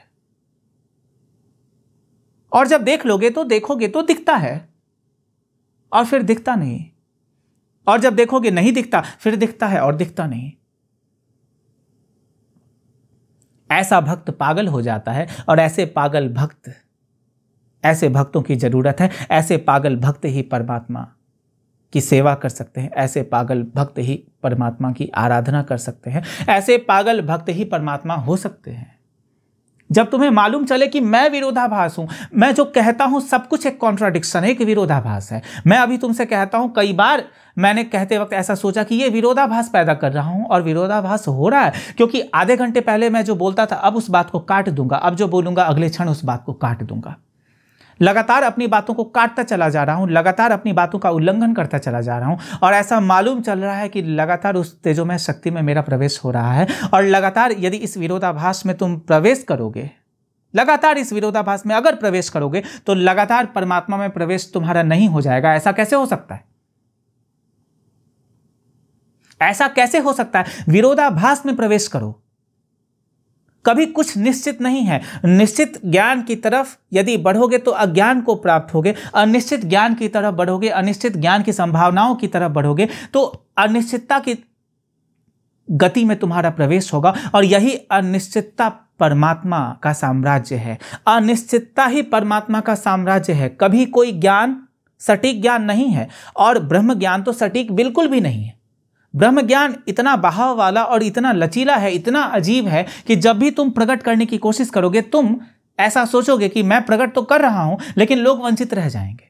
और जब देख लोगे तो देखोगे तो दिखता है और फिर दिखता नहीं और जब देखोगे नहीं दिखता फिर दिखता है और दिखता नहीं ऐसा भक्त पागल हो जाता है और ऐसे पागल भक्त ऐसे भक्तों की जरूरत है ऐसे पागल भक्त ही परमात्मा की सेवा कर सकते हैं ऐसे पागल भक्त ही परमात्मा की आराधना कर सकते हैं ऐसे पागल भक्त ही परमात्मा हो सकते हैं जब तुम्हें मालूम चले कि मैं विरोधाभास हूं मैं जो कहता हूं सब कुछ एक कॉन्ट्राडिक्शन है एक विरोधाभास है मैं अभी तुमसे कहता हूं कई बार मैंने कहते वक्त ऐसा सोचा कि ये विरोधाभास पैदा कर रहा हूं और विरोधाभास हो रहा है क्योंकि आधे घंटे पहले मैं जो बोलता था अब उस बात को काट दूंगा अब जो बोलूंगा अगले क्षण उस बात को काट दूंगा लगातार अपनी बातों को काटता चला जा रहा हूँ लगातार अपनी बातों का उल्लंघन करता चला जा रहा हूँ और ऐसा मालूम चल रहा है कि लगातार उस तेजोमय शक्ति में मेरा प्रवेश हो रहा है और लगातार यदि इस विरोधाभास में तुम प्रवेश करोगे लगातार इस विरोधाभास में अगर प्रवेश करोगे तो लगातार परमात्मा में प्रवेश तुम्हारा नहीं हो जाएगा ऐसा कैसे हो सकता है ऐसा कैसे हो सकता है विरोधाभास में प्रवेश करो कभी कुछ निश्चित नहीं है निश्चित ज्ञान की तरफ यदि बढ़ोगे तो अज्ञान को प्राप्त होगे अनिश्चित ज्ञान की तरफ बढ़ोगे अनिश्चित ज्ञान की संभावनाओं की तरफ बढ़ोगे तो अनिश्चितता की गति में तुम्हारा प्रवेश होगा और यही अनिश्चितता परमात्मा का साम्राज्य है अनिश्चितता ही परमात्मा का साम्राज्य है कभी कोई ज्ञान सटीक ज्ञान नहीं है और ब्रह्म ज्ञान तो सटीक बिल्कुल भी नहीं है ब्रह्म ज्ञान इतना बहाव वाला और इतना लचीला है इतना अजीब है कि जब भी तुम प्रकट करने की कोशिश करोगे तुम ऐसा सोचोगे कि मैं प्रकट तो कर रहा हूं लेकिन लोग वंचित रह जाएंगे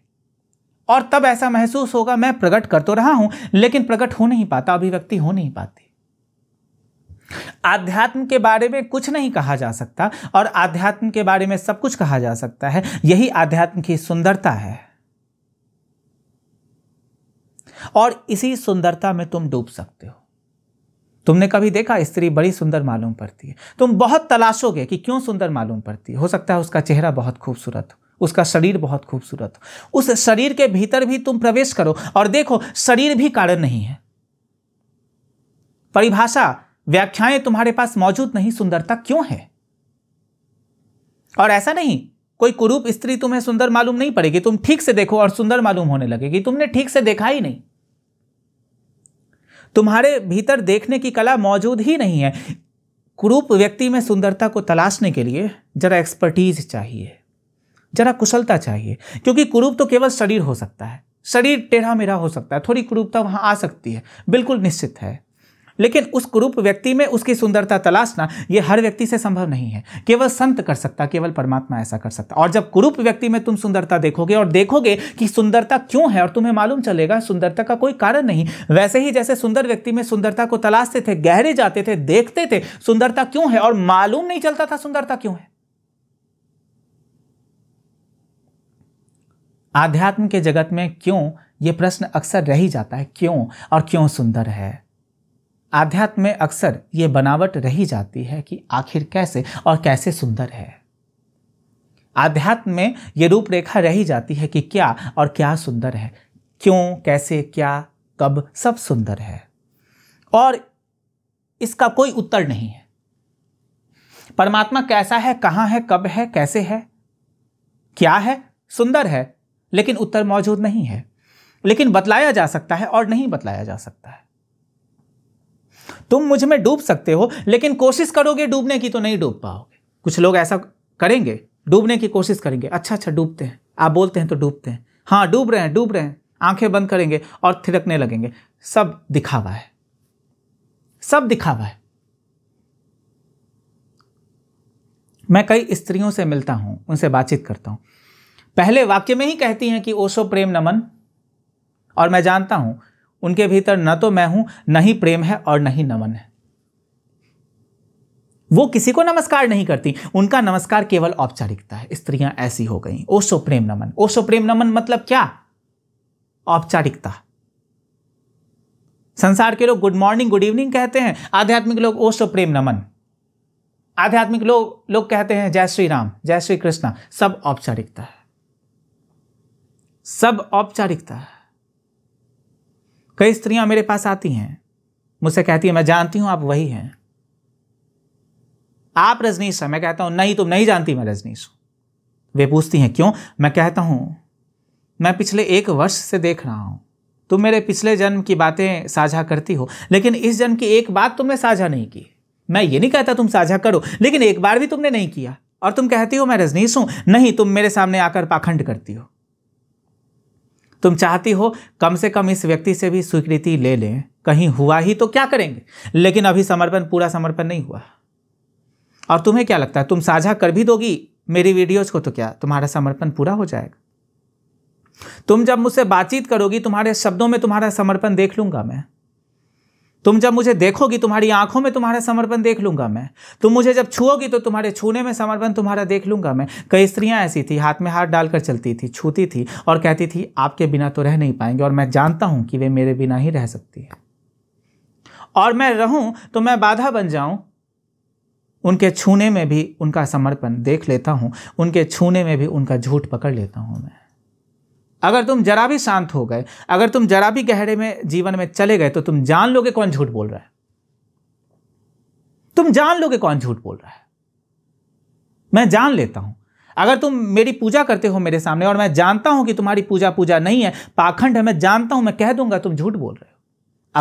और तब ऐसा महसूस होगा मैं प्रकट कर तो रहा हूं लेकिन प्रकट हो नहीं पाता अभिव्यक्ति हो नहीं पाती आध्यात्म के बारे में कुछ नहीं कहा जा सकता और आध्यात्म के बारे में सब कुछ कहा जा सकता है यही आध्यात्म की सुंदरता है और इसी सुंदरता में तुम डूब सकते हो तुमने कभी देखा स्त्री बड़ी सुंदर मालूम पड़ती है तुम बहुत तलाशोगे कि क्यों सुंदर मालूम पड़ती है हो सकता है उसका चेहरा बहुत खूबसूरत हो उसका शरीर बहुत खूबसूरत हो उस शरीर के भीतर भी तुम प्रवेश करो और देखो शरीर भी कारण नहीं है परिभाषा व्याख्याएं तुम्हारे पास मौजूद नहीं सुंदरता क्यों है और ऐसा नहीं कोई कुरूप स्त्री तुम्हें सुंदर मालूम नहीं पड़ेगी तुम ठीक से देखो और सुंदर मालूम होने लगेगी तुमने ठीक से देखा ही नहीं तुम्हारे भीतर देखने की कला मौजूद ही नहीं है कुरूप व्यक्ति में सुंदरता को तलाशने के लिए जरा एक्सपर्टीज चाहिए जरा कुशलता चाहिए क्योंकि कुरूप तो केवल शरीर हो सकता है शरीर टेढ़ा मेढ़ा हो सकता है थोड़ी कुरूपता वहाँ आ सकती है बिल्कुल निश्चित है लेकिन उस कुरूप व्यक्ति में उसकी सुंदरता तलाशना ये हर व्यक्ति से संभव नहीं है केवल संत कर सकता केवल परमात्मा ऐसा कर सकता और जब कुरूप व्यक्ति में तुम सुंदरता देखोगे और देखोगे कि सुंदरता क्यों है और तुम्हें मालूम चलेगा सुंदरता का कोई कारण नहीं वैसे ही जैसे सुंदर व्यक्ति में सुंदरता को तलाशते थे गहरे जाते थे देखते थे सुंदरता क्यों है और मालूम नहीं चलता था सुंदरता क्यों है आध्यात्म के जगत में क्यों ये प्रश्न अक्सर रह ही जाता है क्यों और क्यों सुंदर है आध्यात्म में अक्सर ये बनावट रही जाती है कि आखिर कैसे और कैसे सुंदर है आध्यात्म में ये रूपरेखा रही जाती है कि क्या और क्या सुंदर है क्यों कैसे क्या कब सब सुंदर है और इसका कोई उत्तर नहीं है परमात्मा कैसा है कहाँ है कब है कैसे है क्या है सुंदर है लेकिन उत्तर मौजूद नहीं है लेकिन बतलाया जा सकता है और नहीं बतलाया जा सकता है तुम मुझ में डूब सकते हो लेकिन कोशिश करोगे डूबने की तो नहीं डूब पाओगे कुछ लोग ऐसा करेंगे डूबने की कोशिश करेंगे अच्छा अच्छा डूबते हैं आप बोलते हैं तो डूबते हैं हाँ डूब रहे हैं डूब रहे हैं आंखें बंद करेंगे और थिरकने लगेंगे सब दिखावा है सब दिखावा है मैं कई स्त्रियों से मिलता हूं उनसे बातचीत करता हूं पहले वाक्य में ही कहती हैं कि ओशो प्रेम नमन और मैं जानता हूं उनके भीतर न तो मैं हूं न ही प्रेम है और न ही नमन है वो किसी को नमस्कार नहीं करती उनका नमस्कार केवल औपचारिकता है स्त्रियां ऐसी हो गई सो प्रेम नमन सो प्रेम नमन मतलब क्या औपचारिकता संसार के लोग गुड मॉर्निंग गुड इवनिंग कहते हैं आध्यात्मिक लोग सो प्रेम नमन आध्यात्मिक लोग लोग कहते हैं जय श्री राम जय श्री कृष्णा सब औपचारिकता है सब औपचारिकता है कई स्त्रियां मेरे पास आती हैं मुझसे कहती हैं मैं जानती हूं आप वही हैं आप रजनीश हैं मैं कहता हूं नहीं तुम नहीं जानती मैं रजनीश हूं वे पूछती हैं क्यों मैं कहता हूं मैं पिछले एक वर्ष से देख रहा हूं तुम मेरे पिछले जन्म की बातें साझा करती हो लेकिन इस जन्म की एक बात तुमने साझा नहीं की मैं ये नहीं कहता तुम साझा करो लेकिन एक बार भी तुमने नहीं किया और तुम कहती हो मैं रजनीश हूं नहीं तुम मेरे सामने आकर पाखंड करती हो तुम चाहती हो कम से कम इस व्यक्ति से भी स्वीकृति ले लें कहीं हुआ ही तो क्या करेंगे लेकिन अभी समर्पण पूरा समर्पण नहीं हुआ और तुम्हें क्या लगता है तुम साझा कर भी दोगी मेरी वीडियोज़ को तो क्या तुम्हारा समर्पण पूरा हो जाएगा तुम जब मुझसे बातचीत करोगी तुम्हारे शब्दों में तुम्हारा समर्पण देख लूंगा मैं तुम जब मुझे देखोगी तुम्हारी आंखों में तुम्हारा समर्पण देख लूंगा मैं तुम मुझे जब छुओगी तो तुम्हारे छूने में समर्पण तुम्हारा देख लूंगा मैं कई स्त्रियां ऐसी थी हाथ में हाथ डालकर चलती थी छूती थी और कहती थी आपके बिना तो रह नहीं पाएंगे और मैं जानता हूं कि वे मेरे बिना ही रह सकती है और मैं रहूं तो मैं बाधा बन जाऊं उनके छूने में भी उनका समर्पण देख लेता हूं उनके छूने में भी उनका झूठ पकड़ लेता हूं मैं अगर तुम जरा भी शांत हो गए अगर तुम जरा भी गहरे में जीवन में चले गए तो तुम जान लोगे कौन झूठ बोल रहा है तुम जान लोगे कौन झूठ बोल रहा है मैं जान लेता हूं अगर तुम मेरी पूजा करते हो मेरे सामने और मैं जानता हूं कि तुम्हारी पूजा पूजा नहीं है पाखंड है मैं जानता हूं मैं कह दूंगा तुम झूठ बोल रहे हो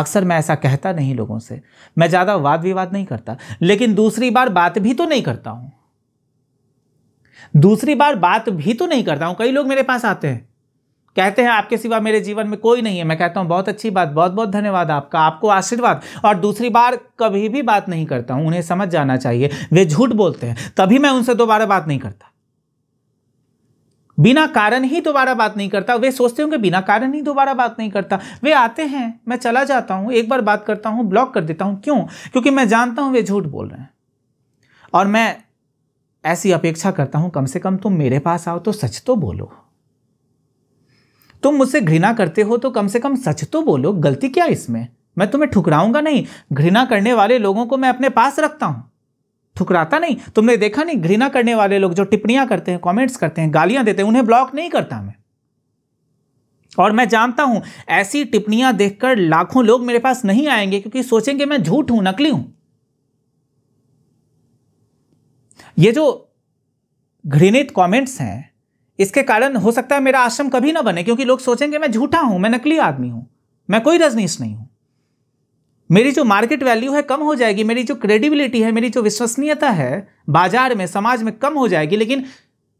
अक्सर मैं ऐसा कहता नहीं लोगों से मैं ज़्यादा वाद विवाद नहीं करता लेकिन दूसरी बार बात भी तो नहीं करता हूं दूसरी बार बात भी तो नहीं करता हूं कई लोग मेरे पास आते हैं कहते हैं आपके सिवा मेरे जीवन में कोई नहीं है मैं कहता हूं बहुत अच्छी बात बहुत बहुत धन्यवाद आपका आपको आशीर्वाद और दूसरी बार कभी भी बात नहीं करता हूं उन्हें समझ जाना चाहिए वे झूठ बोलते हैं तभी मैं उनसे दोबारा बात नहीं करता बिना कारण ही दोबारा बात नहीं करता वे सोचते होंगे बिना कारण ही दोबारा बात नहीं करता वे आते हैं मैं चला जाता हूँ एक बार बात करता हूँ ब्लॉक कर देता हूँ क्यों क्योंकि मैं जानता हूँ वे झूठ बोल रहे हैं और मैं ऐसी अपेक्षा करता हूँ कम से कम तुम मेरे पास आओ तो सच तो बोलो तुम मुझसे घृणा करते हो तो कम से कम सच तो बोलो गलती क्या इसमें मैं तुम्हें ठुकराऊंगा नहीं घृणा करने वाले लोगों को मैं अपने पास रखता हूं ठुकराता नहीं तुमने देखा नहीं घृणा करने वाले लोग जो टिप्पणियां करते हैं कमेंट्स करते हैं गालियां देते हैं उन्हें ब्लॉक नहीं करता मैं और मैं जानता हूं ऐसी टिप्पणियां देखकर लाखों लोग मेरे पास नहीं आएंगे क्योंकि सोचेंगे मैं झूठ हूं नकली हूं ये जो घृणित कमेंट्स हैं इसके कारण हो सकता है मेरा आश्रम कभी ना बने क्योंकि लोग सोचेंगे मैं झूठा हूं मैं नकली आदमी हूं मैं कोई रजनीश नहीं हूं मेरी जो मार्केट वैल्यू है कम हो जाएगी मेरी जो क्रेडिबिलिटी है मेरी जो विश्वसनीयता है बाजार में समाज में कम हो जाएगी लेकिन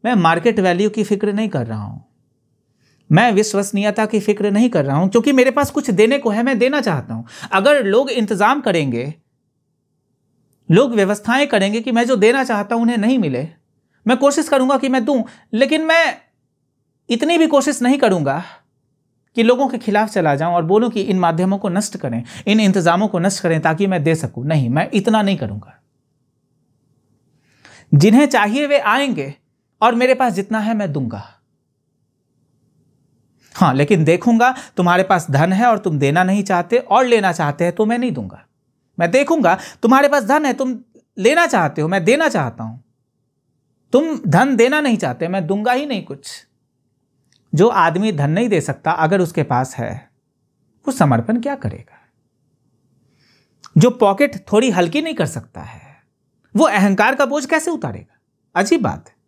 मैं मार्केट वैल्यू की फिक्र नहीं कर रहा हूं मैं विश्वसनीयता की फिक्र नहीं कर रहा हूं क्योंकि मेरे पास कुछ देने को है मैं देना चाहता हूं अगर लोग इंतज़ाम करेंगे लोग व्यवस्थाएं करेंगे कि मैं जो देना चाहता हूं उन्हें नहीं मिले मैं कोशिश करूंगा कि मैं दूं लेकिन मैं इतनी भी कोशिश नहीं करूंगा कि लोगों के खिलाफ चला जाऊं और बोलूं कि इन माध्यमों को नष्ट करें इन इंतजामों को नष्ट करें ताकि मैं दे सकूं नहीं मैं इतना नहीं करूंगा जिन्हें चाहिए वे आएंगे और मेरे पास जितना है मैं दूंगा हाँ लेकिन देखूंगा तुम्हारे पास धन है और तुम देना नहीं चाहते और लेना चाहते हैं तो मैं नहीं दूंगा मैं देखूंगा तुम्हारे पास धन है तुम लेना चाहते हो मैं देना चाहता हूं तुम धन देना नहीं चाहते मैं दूंगा ही नहीं कुछ जो आदमी धन नहीं दे सकता अगर उसके पास है वो समर्पण क्या करेगा जो पॉकेट थोड़ी हल्की नहीं कर सकता है वो अहंकार का बोझ कैसे उतारेगा अजीब बात है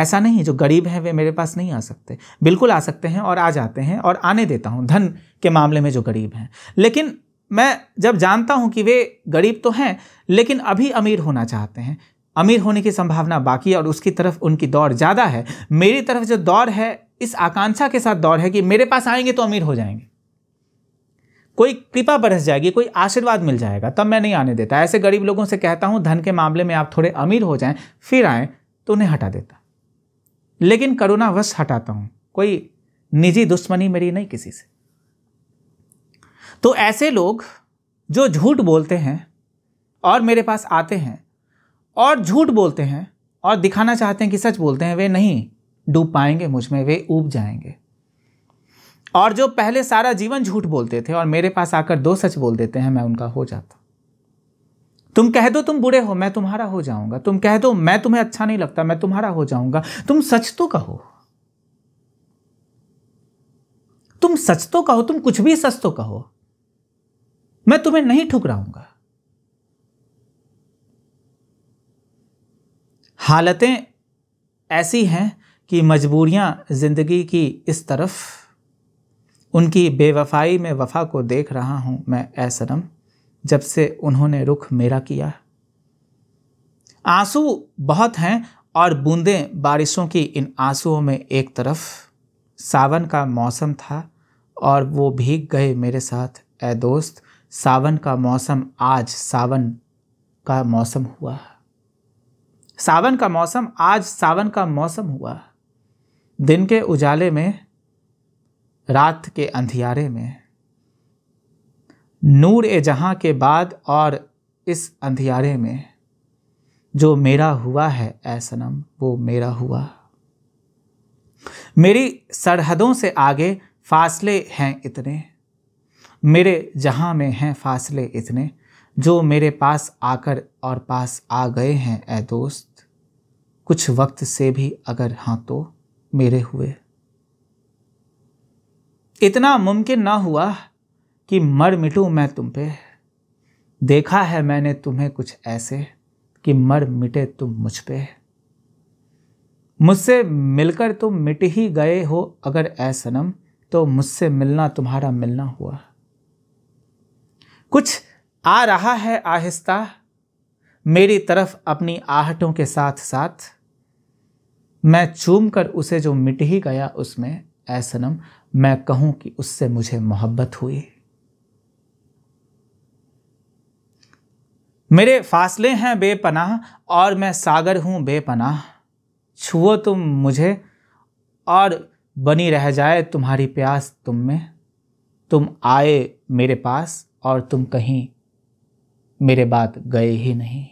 ऐसा नहीं जो गरीब हैं वे मेरे पास नहीं आ सकते बिल्कुल आ सकते हैं और आ जाते हैं और आने देता हूं धन के मामले में जो गरीब हैं लेकिन मैं जब जानता हूं कि वे गरीब तो हैं लेकिन अभी अमीर होना चाहते हैं अमीर होने की संभावना बाकी है और उसकी तरफ उनकी दौड़ ज़्यादा है मेरी तरफ जो दौड़ है इस आकांक्षा के साथ दौड़ है कि मेरे पास आएंगे तो अमीर हो जाएंगे कोई कृपा बरस जाएगी कोई आशीर्वाद मिल जाएगा तब मैं नहीं आने देता ऐसे गरीब लोगों से कहता हूँ धन के मामले में आप थोड़े अमीर हो जाएं फिर आएँ तो उन्हें हटा देता लेकिन करुणावश हटाता हूँ कोई निजी दुश्मनी मेरी नहीं किसी से तो ऐसे लोग जो झूठ बोलते हैं और मेरे पास आते हैं और झूठ बोलते हैं और दिखाना चाहते हैं कि सच बोलते हैं वे नहीं डूब पाएंगे मुझ में वे ऊब जाएंगे और जो पहले सारा जीवन झूठ बोलते थे और मेरे पास आकर दो सच बोल देते हैं मैं उनका हो जाता तुम कह दो तुम बुरे हो मैं तुम्हारा हो जाऊंगा तुम कह दो मैं तुम्हें अच्छा नहीं लगता मैं तुम्हारा हो जाऊंगा तुम सच तो कहो तुम सच तो कहो तुम कुछ भी सच तो कहो मैं तुम्हें नहीं ठुकराऊंगा हालतें ऐसी हैं कि मजबूरियाँ ज़िंदगी की इस तरफ उनकी बेवफाई में वफा को देख रहा हूँ मैं ऐसनम जब से उन्होंने रुख मेरा किया आंसू बहुत हैं और बूंदें बारिशों की इन आंसुओं में एक तरफ सावन का मौसम था और वो भीग गए मेरे साथ ए दोस्त सावन का मौसम आज सावन का मौसम हुआ सावन का मौसम आज सावन का मौसम हुआ दिन के उजाले में रात के अंधियारे में नूर ए जहां के बाद और इस अंधियारे में जो मेरा हुआ है ए सनम वो मेरा हुआ मेरी सरहदों से आगे फासले हैं इतने मेरे जहां में हैं फासले इतने जो मेरे पास आकर और पास आ गए हैं ए दोस्त कुछ वक्त से भी अगर हाँ तो मेरे हुए इतना मुमकिन ना हुआ कि मर मिटूं मैं तुम पे देखा है मैंने तुम्हें कुछ ऐसे कि मर मिटे तुम मुझ पे मुझसे मिलकर तुम मिट ही गए हो अगर ऐ सनम तो मुझसे मिलना तुम्हारा मिलना हुआ कुछ आ रहा है आहिस्ता मेरी तरफ अपनी आहटों के साथ साथ मैं चूम कर उसे जो मिट ही गया उसमें ऐ सनम मैं कहूँ कि उससे मुझे मोहब्बत हुई मेरे फासले हैं बेपनाह और मैं सागर हूँ बेपनाह छुओ तुम मुझे और बनी रह जाए तुम्हारी प्यास तुम में तुम आए मेरे पास और तुम कहीं मेरे बात गए ही नहीं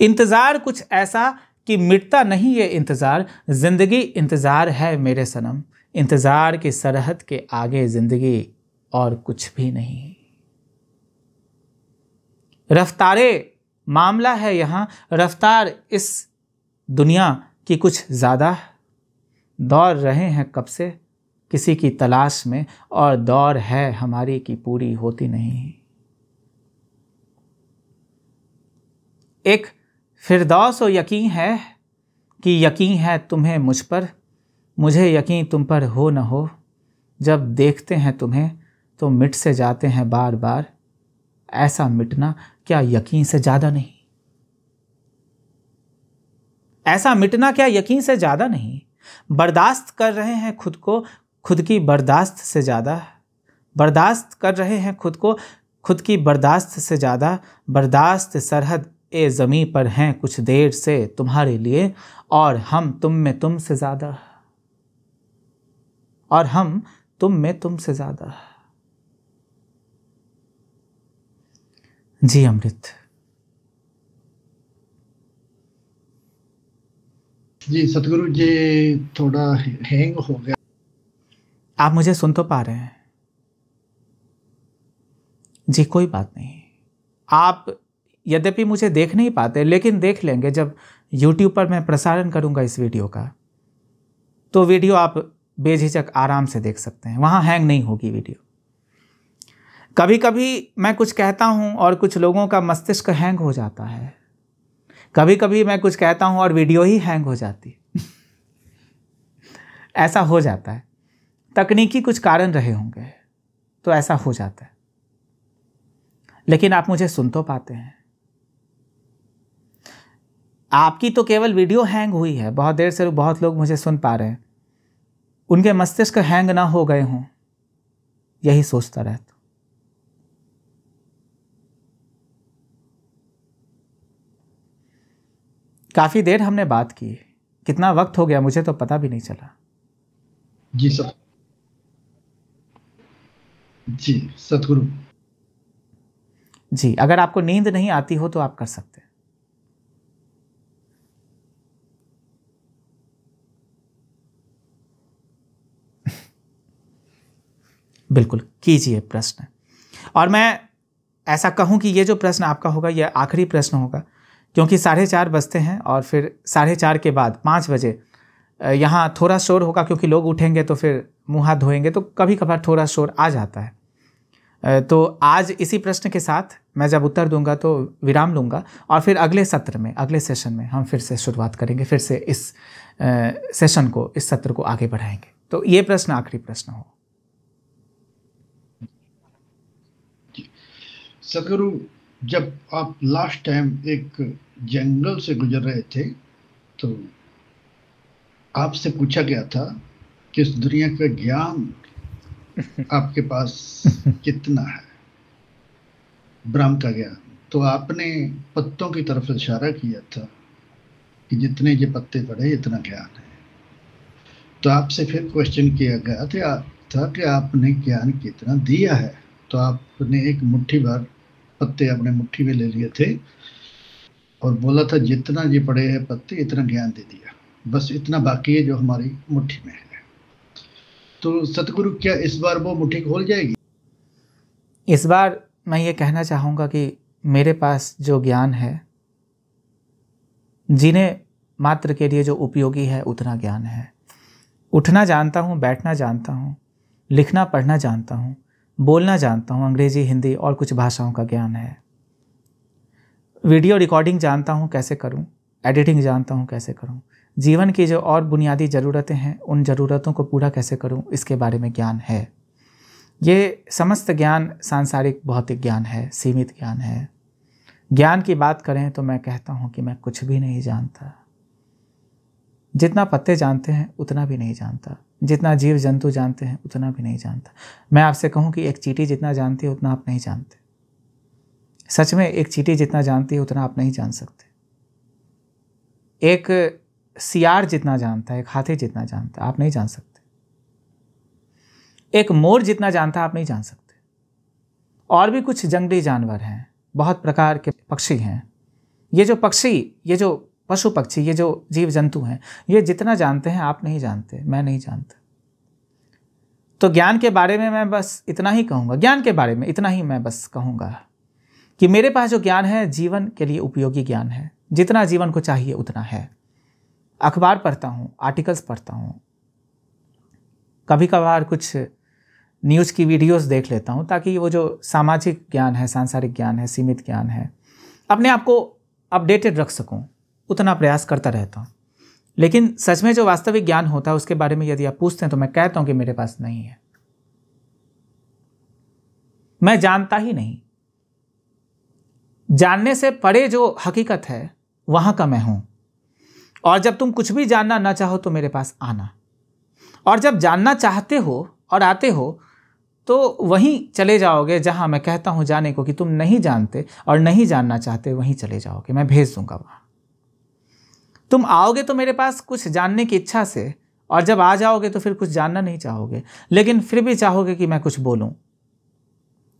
इंतज़ार कुछ ऐसा कि मिटता नहीं ये इंतज़ार ज़िंदगी इंतज़ार है मेरे सनम इंतज़ार की सरहद के आगे ज़िंदगी और कुछ भी नहीं रफ्तारे मामला है यहाँ रफ्तार इस दुनिया की कुछ ज़्यादा दौड़ रहे हैं कब से किसी की तलाश में और दौड़ है हमारी की पूरी होती नहीं एक फिरदौस व यकीन है कि यकीन है तुम्हें मुझ पर मुझे यकीन तुम पर हो न हो जब देखते हैं तुम्हें तो मिट से जाते हैं बार बार ऐसा मिटना क्या यकीन से ज़्यादा नहीं ऐसा मिटना क्या यकीन से ज़्यादा नहीं बर्दाश्त कर रहे हैं खुद को खुद की बर्दाश्त से ज़्यादा बर्दाश्त कर रहे हैं खुद को खुद की बर्दाश्त से ज़्यादा बर्दाश्त सरहद ए ज़मीं पर हैं कुछ देर से तुम्हारे लिए और हम तुम में तुम से ज़्यादा और हम तुम में तुम से ज़्यादा जी अमृत जी सतगुरु जी थोड़ा हैंग हो गया आप मुझे सुन तो पा रहे हैं जी कोई बात नहीं आप यद्यपि मुझे देख नहीं पाते लेकिन देख लेंगे जब यूट्यूब पर मैं प्रसारण करूंगा इस वीडियो का तो वीडियो आप बेझिझक आराम से देख सकते हैं वहाँ हैंग नहीं होगी वीडियो कभी कभी मैं कुछ कहता हूँ और कुछ लोगों का मस्तिष्क हैंग हो जाता है कभी कभी मैं कुछ कहता हूँ और वीडियो ही हैंग हो जाती [laughs] ऐसा हो जाता है तकनीकी कुछ कारण रहे होंगे तो ऐसा हो जाता है लेकिन आप मुझे सुन तो पाते हैं आपकी तो केवल वीडियो हैंग हुई है बहुत देर से बहुत लोग मुझे सुन पा रहे हैं उनके मस्तिष्क हैंग ना हो गए हों यही सोचता रहता काफ़ी देर हमने बात की कितना वक्त हो गया मुझे तो पता भी नहीं चला जी सर जी सतगुरु जी अगर आपको नींद नहीं आती हो तो आप कर सकते हैं बिल्कुल कीजिए प्रश्न और मैं ऐसा कहूँ कि ये जो प्रश्न आपका होगा यह आखिरी प्रश्न होगा क्योंकि साढ़े चार बजते हैं और फिर साढ़े चार के बाद पाँच बजे यहाँ थोड़ा शोर होगा क्योंकि लोग उठेंगे तो फिर मुँह हाथ धोएंगे तो कभी कभार थोड़ा शोर आ जाता है तो आज इसी प्रश्न के साथ मैं जब उत्तर दूंगा तो विराम लूँगा और फिर अगले सत्र में अगले सेशन में हम फिर से शुरुआत करेंगे फिर से इस सेशन को इस सत्र को आगे बढ़ाएंगे तो ये प्रश्न आखिरी प्रश्न हो सकरु जब आप लास्ट टाइम एक जंगल से गुजर रहे थे तो आपसे पूछा गया था कि इस दुनिया का ज्ञान [laughs] आपके पास कितना है ब्रह्म का ज्ञान तो आपने पत्तों की तरफ इशारा किया था कि जितने ये पत्ते पड़े इतना ज्ञान है तो आपसे फिर क्वेश्चन किया गया था था कि आपने ज्ञान कितना दिया है तो आपने एक मुट्ठी भर पत्ते अपने मुट्ठी में ले लिए थे और बोला था जितना ये पड़े हैं पत्ते इतना ज्ञान दे दिया बस इतना बाकी है जो हमारी मुट्ठी में है तो सतगुरु क्या इस बार वो मुट्ठी खोल जाएगी इस बार मैं ये कहना चाहूँगा कि मेरे पास जो ज्ञान है जिन्हें मात्र के लिए जो उपयोगी है उतना ज्ञान है उठना जानता हूँ बैठना जानता हूँ लिखना पढ़ना जानता हूँ बोलना जानता हूँ अंग्रेज़ी हिंदी और कुछ भाषाओं का ज्ञान है वीडियो रिकॉर्डिंग जानता हूँ कैसे करूँ एडिटिंग जानता हूँ कैसे करूँ जीवन की जो और बुनियादी ज़रूरतें हैं उन ज़रूरतों को पूरा कैसे करूँ इसके बारे में ज्ञान है ये समस्त ज्ञान सांसारिक भौतिक ज्ञान है सीमित ज्ञान है ज्ञान की बात करें तो मैं कहता हूँ कि मैं कुछ भी नहीं जानता जितना पत्ते जानते हैं उतना भी नहीं जानता जितना जीव जंतु जानते हैं उतना भी नहीं जानता मैं आपसे कहूँ कि एक चीटी जितना जानती है उतना आप नहीं जानते सच में एक चीटी जितना जानती है उतना आप नहीं जान सकते एक सियार जितना जानता है एक हाथी जितना जानता है आप नहीं जान सकते एक मोर जितना जानता है आप नहीं जान सकते और भी कुछ जंगली जानवर हैं बहुत प्रकार के पक्षी हैं ये जो पक्षी ये जो पशु पक्षी ये जो जीव जंतु हैं ये जितना जानते हैं आप नहीं जानते मैं नहीं जानता तो ज्ञान के बारे में मैं बस इतना ही कहूँगा ज्ञान के बारे में इतना ही मैं बस कहूँगा कि मेरे पास जो ज्ञान है जीवन के लिए उपयोगी ज्ञान है जितना जीवन को चाहिए उतना है अखबार पढ़ता हूँ आर्टिकल्स पढ़ता हूँ कभी कभार कुछ न्यूज़ की वीडियोस देख लेता हूँ ताकि वो जो सामाजिक ज्ञान है सांसारिक ज्ञान है सीमित ज्ञान है अपने आप को अपडेटेड रख सकूँ उतना प्रयास करता रहता हूँ लेकिन सच में जो वास्तविक ज्ञान होता है उसके बारे में यदि आप पूछते हैं तो मैं कहता हूँ कि मेरे पास नहीं है मैं जानता ही नहीं जानने से परे जो हकीकत है वहाँ का मैं हूँ और जब तुम कुछ भी जानना ना चाहो तो मेरे पास आना और जब जानना चाहते हो और आते हो तो वहीं चले जाओगे जहाँ मैं कहता हूँ जाने को कि तुम नहीं जानते और नहीं जानना चाहते वहीं चले जाओगे मैं भेज दूँगा वहाँ तुम आओगे तो मेरे पास कुछ जानने की इच्छा से और जब आ जाओगे तो फिर कुछ जानना नहीं चाहोगे लेकिन फिर भी चाहोगे कि मैं कुछ बोलूँ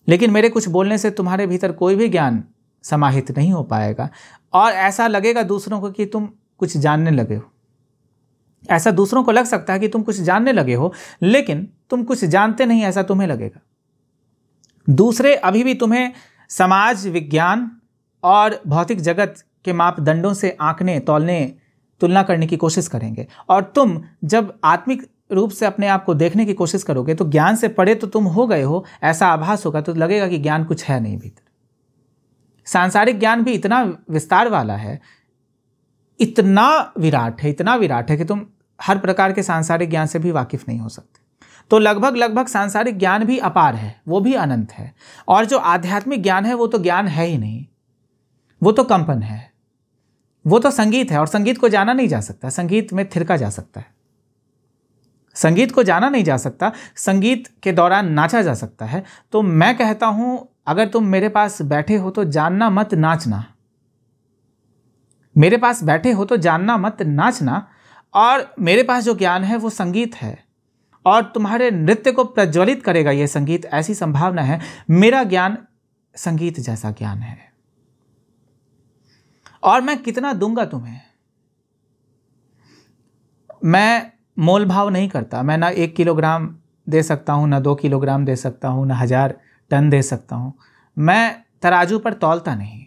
लेकिन मेरे कुछ बोलने से तुम्हारे भीतर कोई भी ज्ञान समाहित नहीं हो पाएगा और ऐसा लगेगा दूसरों को कि तुम कुछ जानने लगे हो ऐसा दूसरों को लग सकता है कि तुम कुछ जानने लगे हो लेकिन तुम कुछ जानते नहीं ऐसा तुम्हें लगेगा दूसरे अभी भी तुम्हें समाज विज्ञान और भौतिक जगत के मापदंडों से आंकने तोलने तुलना करने की कोशिश करेंगे और तुम जब आत्मिक रूप से अपने आप को देखने की कोशिश करोगे तो ज्ञान से पढ़े तो तुम हो गए हो ऐसा आभास होगा तो लगेगा कि ज्ञान कुछ है नहीं भीतर सांसारिक ज्ञान भी इतना विस्तार वाला है इतना विराट है इतना विराट है कि तुम हर प्रकार के सांसारिक ज्ञान से भी वाकिफ नहीं हो सकते तो लगभग लगभग सांसारिक ज्ञान भी अपार है वो भी अनंत है और जो आध्यात्मिक ज्ञान है वो तो ज्ञान है ही नहीं वो तो कंपन है वो तो संगीत है और संगीत को जाना नहीं जा सकता संगीत में थिरका जा सकता है संगीत को जाना नहीं जा सकता संगीत के दौरान नाचा जा सकता है तो मैं कहता हूं अगर तुम मेरे पास बैठे हो तो जानना मत नाचना मेरे पास बैठे हो तो जानना मत नाचना और मेरे पास जो ज्ञान है वो संगीत है और तुम्हारे नृत्य को प्रज्वलित करेगा ये संगीत ऐसी संभावना है मेरा ज्ञान संगीत जैसा ज्ञान है और मैं कितना दूंगा तुम्हें मैं मोल भाव नहीं करता मैं ना एक किलोग्राम दे सकता हूँ ना दो किलोग्राम दे सकता हूँ ना हज़ार टन दे सकता हूँ मैं तराजू पर तौलता नहीं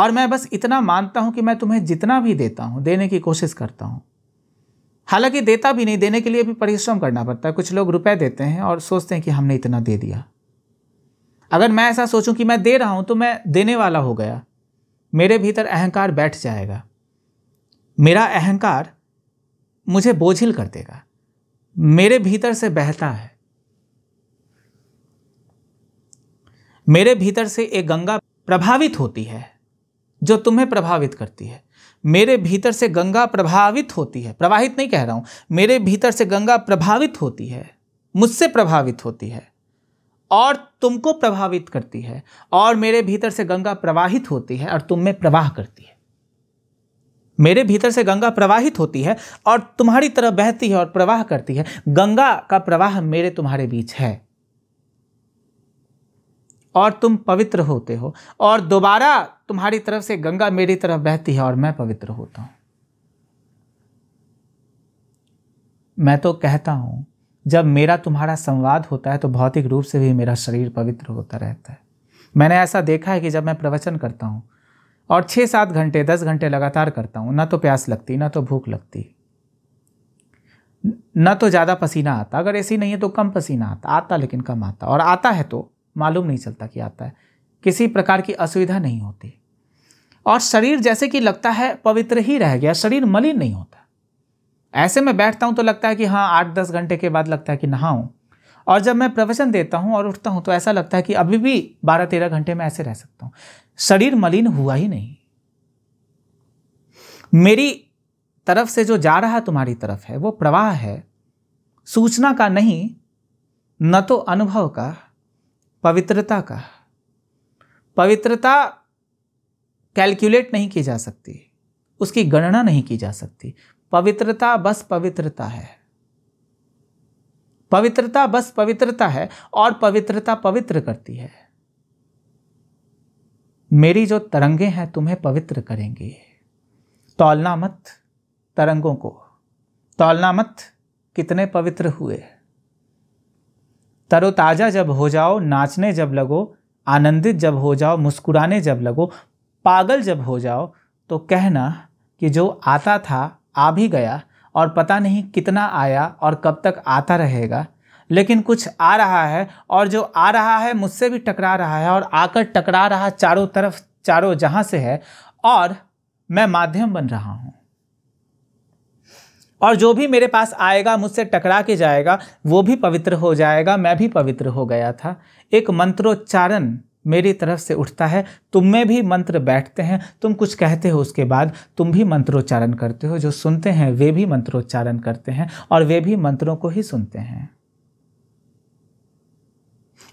और मैं बस इतना मानता हूँ कि मैं तुम्हें जितना भी देता हूँ देने की कोशिश करता हूँ हालांकि देता भी नहीं देने के लिए भी परिश्रम करना पड़ता है कुछ लोग रुपए देते हैं और सोचते हैं कि हमने इतना दे दिया अगर मैं ऐसा सोचूं कि मैं दे रहा हूं तो मैं देने वाला हो गया मेरे भीतर अहंकार बैठ जाएगा मेरा अहंकार मुझे बोझिल कर देगा मेरे भीतर से बहता है मेरे भीतर से एक गंगा प्रभावित होती है जो तुम्हें प्रभावित करती है मेरे भीतर से गंगा प्रभावित होती है प्रवाहित नहीं कह रहा हूं मेरे भीतर से गंगा प्रभावित होती है मुझसे प्रभावित होती है और तुमको प्रभावित करती है और मेरे भीतर से गंगा प्रवाहित होती है और तुम में प्रवाह करती है मेरे भीतर से गंगा प्रवाहित होती है और तुम्हारी तरह बहती है और प्रवाह करती है गंगा का प्रवाह मेरे तुम्हारे बीच है और तुम पवित्र होते हो और दोबारा तुम्हारी तरफ से गंगा मेरी तरफ बहती है और मैं पवित्र होता हूं मैं तो कहता हूं जब मेरा तुम्हारा संवाद होता है तो भौतिक रूप से भी मेरा शरीर पवित्र होता रहता है मैंने ऐसा देखा है कि जब मैं प्रवचन करता हूँ और छः सात घंटे दस घंटे लगातार करता हूँ ना तो प्यास लगती ना तो भूख लगती न तो ज़्यादा पसीना आता अगर ऐसी नहीं है तो कम पसीना आता आता लेकिन कम आता और आता है तो मालूम नहीं चलता कि आता है किसी प्रकार की असुविधा नहीं होती और शरीर जैसे कि लगता है पवित्र ही रह गया शरीर मलिन नहीं होता ऐसे में बैठता हूँ तो लगता है कि हाँ आठ दस घंटे के बाद लगता है कि नहाऊँ और जब मैं प्रवचन देता हूँ और उठता हूँ तो ऐसा लगता है कि अभी भी बारह तेरह घंटे में ऐसे रह सकता हूँ शरीर मलिन हुआ ही नहीं मेरी तरफ से जो जा रहा तुम्हारी तरफ है वो प्रवाह है सूचना का नहीं न तो अनुभव का पवित्रता का पवित्रता कैलकुलेट नहीं की जा सकती उसकी गणना नहीं की जा सकती पवित्रता बस पवित्रता है पवित्रता बस पवित्रता है और पवित्रता पवित्र करती है मेरी जो तरंगे हैं तुम्हें पवित्र करेंगी तौलना मत तरंगों को तौलना मत कितने पवित्र हुए तरोताज़ा जब हो जाओ नाचने जब लगो आनंदित जब हो जाओ मुस्कुराने जब लगो पागल जब हो जाओ तो कहना कि जो आता था आ भी गया और पता नहीं कितना आया और कब तक आता रहेगा लेकिन कुछ आ रहा है और जो आ रहा है मुझसे भी टकरा रहा है और आकर टकरा रहा चारों तरफ चारों जहां से है और मैं माध्यम बन रहा हूँ और जो भी मेरे पास आएगा मुझसे टकरा के जाएगा वो भी पवित्र हो जाएगा मैं भी पवित्र हो गया था एक मंत्रोच्चारण मेरी तरफ से उठता है तुम में भी मंत्र बैठते हैं तुम कुछ कहते हो उसके बाद तुम भी मंत्रोच्चारण करते हो जो सुनते हैं वे भी मंत्रोच्चारण करते हैं और वे भी मंत्रों को ही सुनते हैं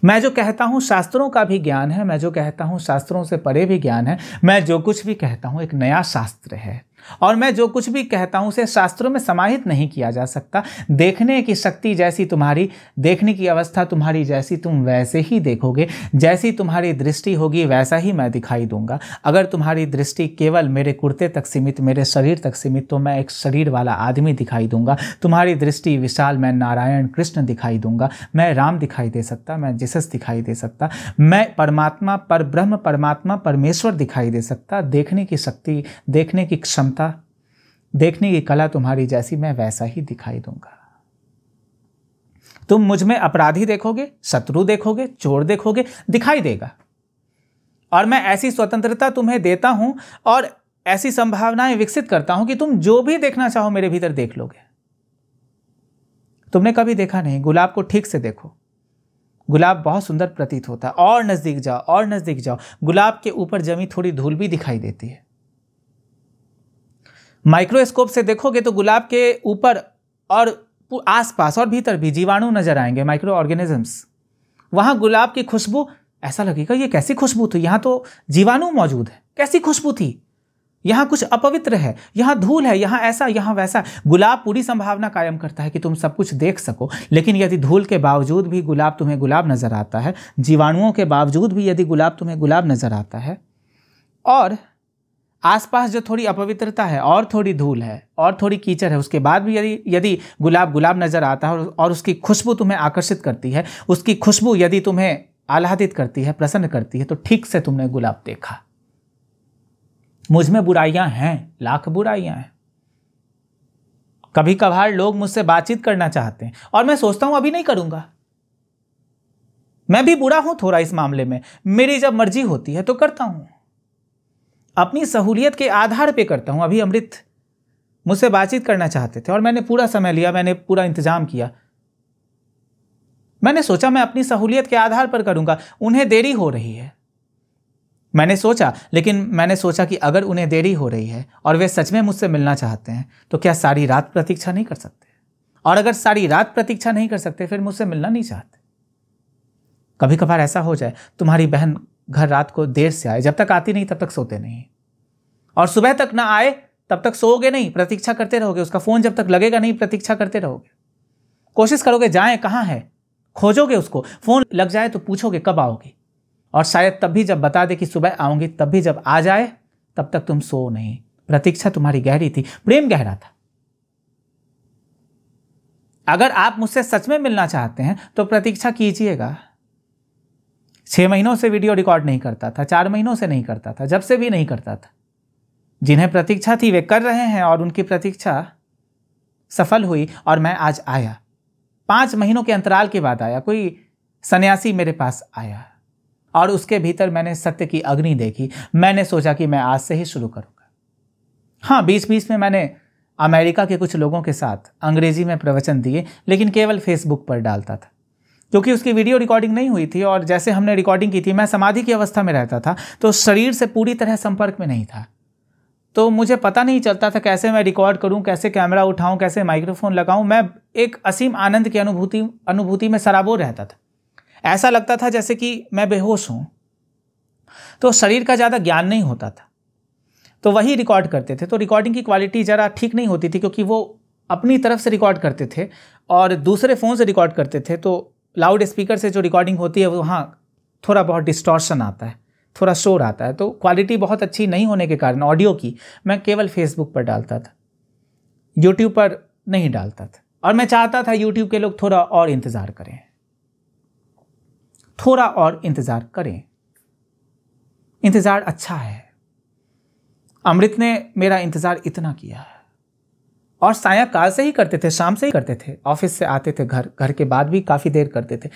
मैं जो कहता हूँ शास्त्रों का भी ज्ञान है मैं जो कहता हूँ शास्त्रों से परे भी ज्ञान है मैं जो कुछ भी कहता हूँ एक नया शास्त्र है और मैं जो कुछ भी कहता हूँ उसे शास्त्रों में समाहित नहीं किया जा सकता देखने की शक्ति जैसी तुम्हारी देखने की अवस्था तुम्हारी जैसी तुम वैसे ही देखोगे जैसी तुम्हारी दृष्टि होगी वैसा ही मैं दिखाई दूंगा अगर तुम्हारी दृष्टि केवल मेरे कुर्ते तक सीमित मेरे शरीर तक सीमित तो मैं एक शरीर वाला आदमी दिखाई दूंगा तुम्हारी दृष्टि विशाल मैं नारायण कृष्ण दिखाई दूंगा मैं राम दिखाई दे सकता मैं जिसस दिखाई दे सकता मैं परमात्मा पर ब्रह्म परमात्मा परमेश्वर दिखाई दे सकता देखने की शक्ति देखने की क्षमता जानता देखने की कला तुम्हारी जैसी मैं वैसा ही दिखाई दूंगा तुम मुझ में अपराधी देखोगे शत्रु देखोगे चोर देखोगे दिखाई देगा और मैं ऐसी स्वतंत्रता तुम्हें देता हूं और ऐसी संभावनाएं विकसित करता हूं कि तुम जो भी देखना चाहो मेरे भीतर देख लोगे तुमने कभी देखा नहीं गुलाब को ठीक से देखो गुलाब बहुत सुंदर प्रतीत होता है और नज़दीक जाओ और नज़दीक जाओ गुलाब के ऊपर जमी थोड़ी धूल भी दिखाई देती है माइक्रोस्कोप से देखोगे तो गुलाब के ऊपर और आसपास और भीतर भी जीवाणु नजर आएंगे माइक्रो ऑर्गेनिजम्स वहाँ गुलाब की खुशबू ऐसा लगेगा ये कैसी खुशबू थी यहाँ तो जीवाणु मौजूद है कैसी खुशबू थी यहाँ कुछ अपवित्र है यहाँ धूल है यहाँ ऐसा यहाँ वैसा गुलाब पूरी संभावना कायम करता है कि तुम सब कुछ देख सको लेकिन यदि धूल के बावजूद भी गुलाब तुम्हें गुलाब नजर आता है जीवाणुओं के बावजूद भी यदि गुलाब तुम्हें गुलाब नजर आता है और आसपास जो थोड़ी अपवित्रता है और थोड़ी धूल है और थोड़ी कीचड़ है उसके बाद भी यदि यदि गुलाब गुलाब नज़र आता है और उसकी खुशबू तुम्हें आकर्षित करती है उसकी खुशबू यदि तुम्हें आह्लादित करती है प्रसन्न करती है तो ठीक से तुमने गुलाब देखा मुझ में बुराइयां हैं लाख बुराइयां हैं कभी कभार लोग मुझसे बातचीत करना चाहते हैं और मैं सोचता हूं अभी नहीं करूंगा मैं भी बुरा हूं थोड़ा इस मामले में मेरी जब मर्जी होती है तो करता हूं अपनी सहूलियत के आधार पे करता हूँ अभी अमृत मुझसे बातचीत करना चाहते थे और मैंने पूरा समय लिया मैंने पूरा इंतजाम किया मैंने सोचा मैं अपनी सहूलियत के आधार पर करूँगा उन्हें देरी हो रही है मैंने सोचा लेकिन मैंने सोचा कि अगर उन्हें देरी हो रही है और वे सच में मुझसे मिलना चाहते हैं तो क्या सारी रात प्रतीक्षा नहीं कर सकते और अगर सारी रात प्रतीक्षा नहीं कर सकते फिर मुझसे मिलना नहीं चाहते कभी कभार ऐसा हो जाए तुम्हारी बहन घर रात को देर से आए जब तक आती नहीं तब तक सोते नहीं और सुबह तक ना आए तब तक सोओगे नहीं प्रतीक्षा करते रहोगे उसका फ़ोन जब तक लगेगा नहीं प्रतीक्षा करते रहोगे कोशिश करोगे जाए कहाँ है खोजोगे उसको फ़ोन लग जाए तो पूछोगे कब आओगे और शायद तब भी जब बता दे कि सुबह आऊंगी तब भी जब आ जाए तब तक तुम सो नहीं प्रतीक्षा तुम्हारी गहरी थी प्रेम गहरा था अगर आप मुझसे सच में मिलना चाहते हैं तो प्रतीक्षा कीजिएगा छः महीनों से वीडियो रिकॉर्ड नहीं करता था चार महीनों से नहीं करता था जब से भी नहीं करता था जिन्हें प्रतीक्षा थी वे कर रहे हैं और उनकी प्रतीक्षा सफल हुई और मैं आज आया पाँच महीनों के अंतराल के बाद आया कोई सन्यासी मेरे पास आया और उसके भीतर मैंने सत्य की अग्नि देखी मैंने सोचा कि मैं आज से ही शुरू करूँगा हाँ बीच बीच में मैंने अमेरिका के कुछ लोगों के साथ अंग्रेजी में प्रवचन दिए लेकिन केवल फेसबुक पर डालता था क्योंकि उसकी वीडियो रिकॉर्डिंग नहीं हुई थी और जैसे हमने रिकॉर्डिंग की थी मैं समाधि की अवस्था में रहता था तो शरीर से पूरी तरह संपर्क में नहीं था तो मुझे पता नहीं चलता था कैसे मैं रिकॉर्ड करूं कैसे कैमरा उठाऊं कैसे माइक्रोफोन लगाऊं मैं एक असीम आनंद की अनुभूति अनुभूति में सराबोर रहता था ऐसा लगता था जैसे कि मैं बेहोश हूं तो शरीर का ज़्यादा ज्ञान नहीं होता था तो वही रिकॉर्ड करते थे तो रिकॉर्डिंग की क्वालिटी ज़रा ठीक नहीं होती थी क्योंकि वो अपनी तरफ से रिकॉर्ड करते थे और दूसरे फ़ोन से रिकॉर्ड करते थे तो लाउड स्पीकर से जो रिकॉर्डिंग होती है वहाँ थोड़ा बहुत डिस्टॉर्शन आता है थोड़ा शोर आता है तो क्वालिटी बहुत अच्छी नहीं होने के कारण ऑडियो की मैं केवल फेसबुक पर डालता था यूट्यूब पर नहीं डालता था और मैं चाहता था यूट्यूब के लोग थोड़ा और इंतज़ार करें थोड़ा और इंतज़ार करें इंतज़ार अच्छा है अमृत ने मेरा इंतज़ार इतना किया है और काल से ही करते थे शाम से ही करते थे ऑफिस से आते थे घर घर के बाद भी काफ़ी देर करते थे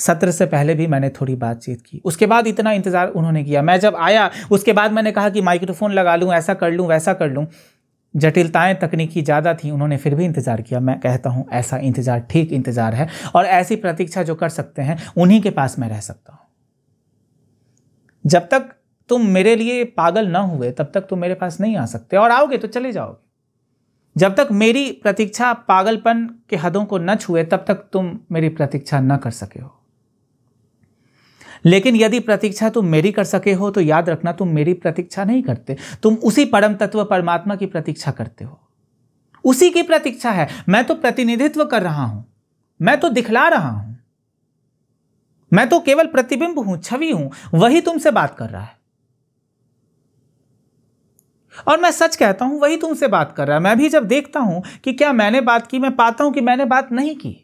सत्र से पहले भी मैंने थोड़ी बातचीत की उसके बाद इतना इंतज़ार उन्होंने किया मैं जब आया उसके बाद मैंने कहा कि माइक्रोफोन लगा लूँ ऐसा कर लूँ वैसा कर लूँ जटिलताएं तकनीकी ज़्यादा थी उन्होंने फिर भी इंतज़ार किया मैं कहता हूँ ऐसा इंतज़ार ठीक इंतज़ार है और ऐसी प्रतीक्षा जो कर सकते हैं उन्हीं के पास मैं रह सकता हूँ जब तक तुम मेरे लिए पागल ना हुए तब तक तुम मेरे पास नहीं आ सकते और आओगे तो चले जाओगे जब तक मेरी प्रतीक्षा पागलपन के हदों को न छुए तब तक तुम मेरी प्रतीक्षा न कर सके हो लेकिन यदि प्रतीक्षा तुम मेरी कर सके हो तो याद रखना तुम मेरी प्रतीक्षा नहीं करते तुम उसी परम तत्व परमात्मा की प्रतीक्षा करते हो उसी की प्रतीक्षा है मैं तो प्रतिनिधित्व कर रहा हूं मैं तो दिखला रहा हूं मैं तो केवल प्रतिबिंब हूं छवि हूं वही तुमसे बात कर रहा है और मैं सच कहता हूँ वही तुमसे बात कर रहा है मैं भी जब देखता हूँ कि क्या मैंने बात की मैं पाता हूँ कि मैंने बात नहीं की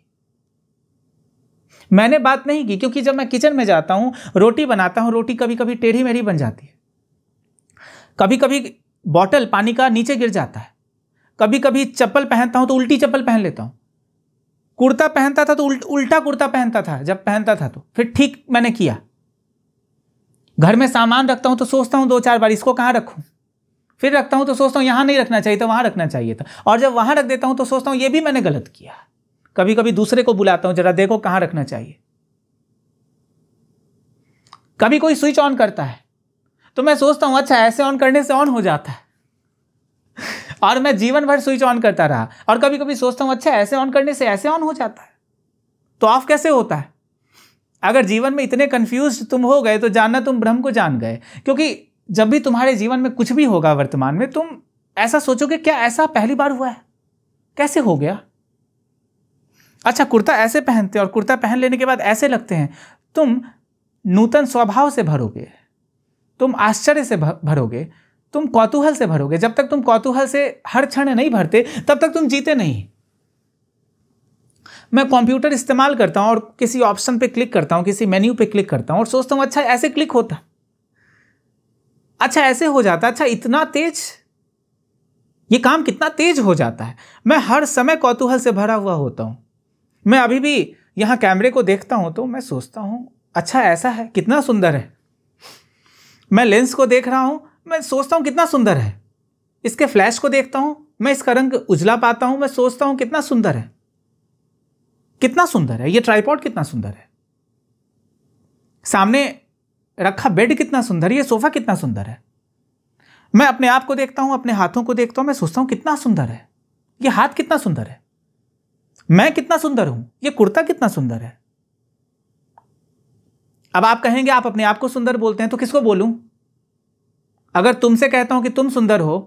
मैंने बात नहीं की क्योंकि जब मैं किचन में जाता हूँ रोटी बनाता हूँ रोटी कभी कभी टेढ़ी मेढ़ी बन जाती है कभी कभी बॉटल पानी का नीचे गिर जाता है कभी कभी चप्पल पहनता हूँ तो उल्टी चप्पल पहन लेता हूँ कुर्ता पहनता था तो उल्ट, उल्टा कुर्ता पहनता था जब पहनता था तो फिर ठीक मैंने किया घर में सामान रखता हूँ तो सोचता हूँ दो चार बार इसको कहाँ रखूँ फिर रखता हूँ तो सोचता हूँ यहाँ नहीं रखना चाहिए था तो वहाँ रखना चाहिए था और जब वहाँ रख देता हूँ तो सोचता हूँ ये भी मैंने गलत किया कभी कभी दूसरे को बुलाता हूँ जरा देखो कहाँ रखना चाहिए कभी कोई स्विच ऑन करता है तो मैं सोचता हूँ अच्छा ऐसे ऑन करने से ऑन हो जाता है [laughs] और मैं जीवन भर स्विच ऑन करता रहा और कभी कभी सोचता हूँ अच्छा ऐसे ऑन करने से ऐसे ऑन हो जाता है तो ऑफ कैसे होता है अगर जीवन में इतने कंफ्यूज तुम हो गए तो जानना तुम ब्रह्म को जान गए क्योंकि जब भी तुम्हारे जीवन में कुछ भी होगा वर्तमान में तुम ऐसा सोचोगे क्या ऐसा पहली बार हुआ है कैसे हो गया अच्छा कुर्ता ऐसे पहनते और कुर्ता पहन लेने के बाद ऐसे लगते हैं तुम नूतन स्वभाव से भरोगे तुम आश्चर्य से भरोगे तुम कौतूहल से भरोगे जब तक तुम कौतूहल से हर क्षण नहीं भरते तब तक तुम जीते नहीं मैं कंप्यूटर इस्तेमाल करता हूँ और किसी ऑप्शन पे क्लिक करता हूँ किसी मेन्यू पे क्लिक करता हूँ और सोचता हूँ अच्छा ऐसे क्लिक होता अच्छा ऐसे हो जाता है अच्छा इतना तेज ये काम कितना तेज हो जाता है मैं हर समय कौतूहल से भरा हुआ होता हूँ मैं अभी भी यहाँ कैमरे को देखता हूँ तो मैं सोचता हूँ अच्छा ऐसा है कितना सुंदर है मैं लेंस को देख रहा हूँ मैं सोचता हूँ कितना सुंदर है इसके फ्लैश को देखता हूँ मैं इसका रंग उजला पाता हूँ मैं सोचता हूँ कितना सुंदर है कितना सुंदर है ये ट्राईपॉड कितना सुंदर है सामने रखा बेड कितना सुंदर ये सोफ़ा कितना सुंदर है मैं अपने आप को देखता हूं अपने हाथों को देखता हूं मैं सोचता हूं कितना सुंदर है ये हाथ कितना सुंदर है मैं कितना सुंदर हूं ये कुर्ता कितना सुंदर है अब आप कहेंगे आप अपने आप को सुंदर बोलते हैं तो किसको बोलूं अगर तुमसे कहता हूं कि तुम सुंदर हो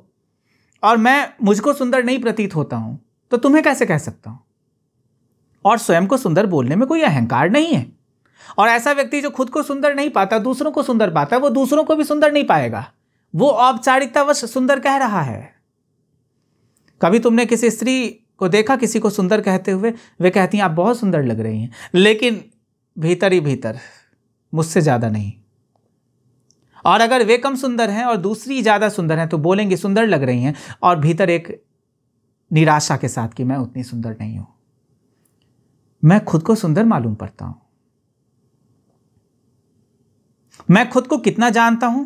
और मैं मुझको सुंदर नहीं प्रतीत होता हूं तो तुम्हें कैसे कह सकता हूं और स्वयं को सुंदर बोलने में कोई अहंकार नहीं है और ऐसा व्यक्ति जो खुद को सुंदर नहीं पाता दूसरों को सुंदर पाता वो दूसरों को भी सुंदर नहीं पाएगा वो औपचारिकतावश सुंदर कह रहा है कभी तुमने किसी स्त्री को देखा किसी को सुंदर कहते हुए वे कहती हैं आप बहुत सुंदर लग रही हैं लेकिन भीतर ही भीतर मुझसे ज़्यादा नहीं और अगर वे कम सुंदर हैं और दूसरी ज़्यादा सुंदर हैं तो बोलेंगे सुंदर लग रही हैं और भीतर एक निराशा के साथ कि मैं उतनी सुंदर नहीं हूँ मैं खुद को सुंदर मालूम पड़ता हूँ मैं खुद को कितना जानता हूं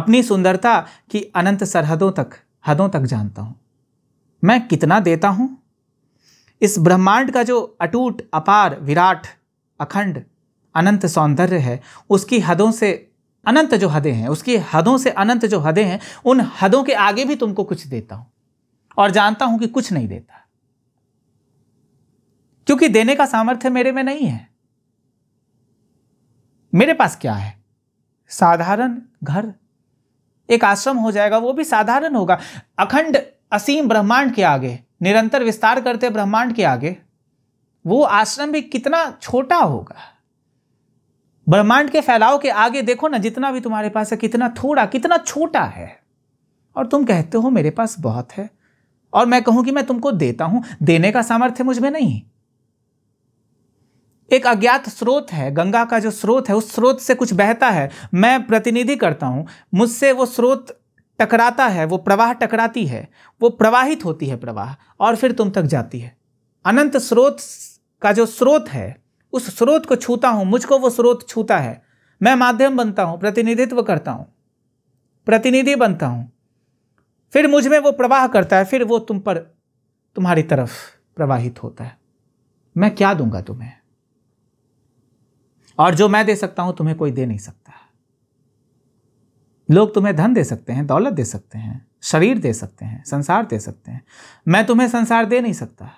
अपनी सुंदरता की अनंत सरहदों तक हदों तक जानता हूं मैं कितना देता हूं इस ब्रह्मांड का जो अटूट अपार विराट अखंड अनंत सौंदर्य है उसकी हदों से अनंत जो हदें हैं उसकी हदों से अनंत जो हदें हैं उन हदों के आगे भी तुमको कुछ देता हूं और जानता हूं कि कुछ नहीं देता क्योंकि देने का सामर्थ्य मेरे में नहीं है मेरे पास क्या है साधारण घर एक आश्रम हो जाएगा वो भी साधारण होगा अखंड असीम ब्रह्मांड के आगे निरंतर विस्तार करते ब्रह्मांड के आगे वो आश्रम भी कितना छोटा होगा ब्रह्मांड के फैलाव के आगे देखो ना जितना भी तुम्हारे पास है कितना थोड़ा कितना छोटा है और तुम कहते हो मेरे पास बहुत है और मैं कहूं कि मैं तुमको देता हूं देने का सामर्थ्य मुझमें नहीं एक अज्ञात स्रोत है गंगा का जो स्रोत है उस स्रोत से कुछ बहता है मैं प्रतिनिधि करता हूँ मुझसे वो स्रोत टकराता है वो प्रवाह टकराती है वो प्रवाहित होती है प्रवाह और फिर तुम तक जाती है अनंत स्रोत का जो स्रोत है उस स्रोत को छूता हूँ मुझको वो स्रोत छूता है मैं माध्यम बनता हूँ प्रतिनिधित्व करता हूँ प्रतिनिधि बनता हूँ फिर मुझ में वो प्रवाह करता है फिर वो तुम पर तुम्हारी तरफ प्रवाहित होता है मैं क्या दूंगा तुम्हें और जो मैं दे सकता हूं तुम्हें कोई दे नहीं सकता लोग तुम्हें धन दे सकते हैं दौलत दे सकते हैं शरीर दे सकते हैं संसार दे सकते हैं मैं तुम्हें संसार दे नहीं सकता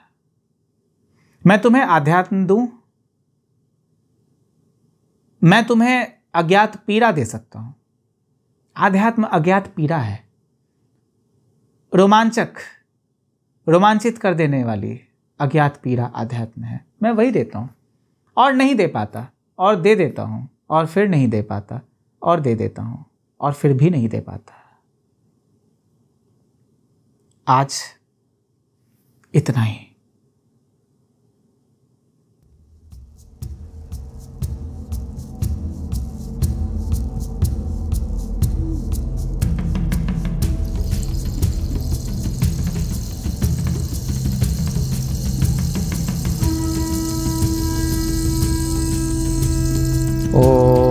मैं तुम्हें आध्यात्म दू मैं तुम्हें अज्ञात पीड़ा दे सकता हूं आध्यात्म अज्ञात पीड़ा है रोमांचक रोमांचित कर देने वाली अज्ञात पीड़ा आध्यात्म है मैं वही देता हूं और नहीं दे पाता और दे देता हूँ और फिर नहीं दे पाता और दे देता हूँ और फिर भी नहीं दे पाता आज इतना ही Oh.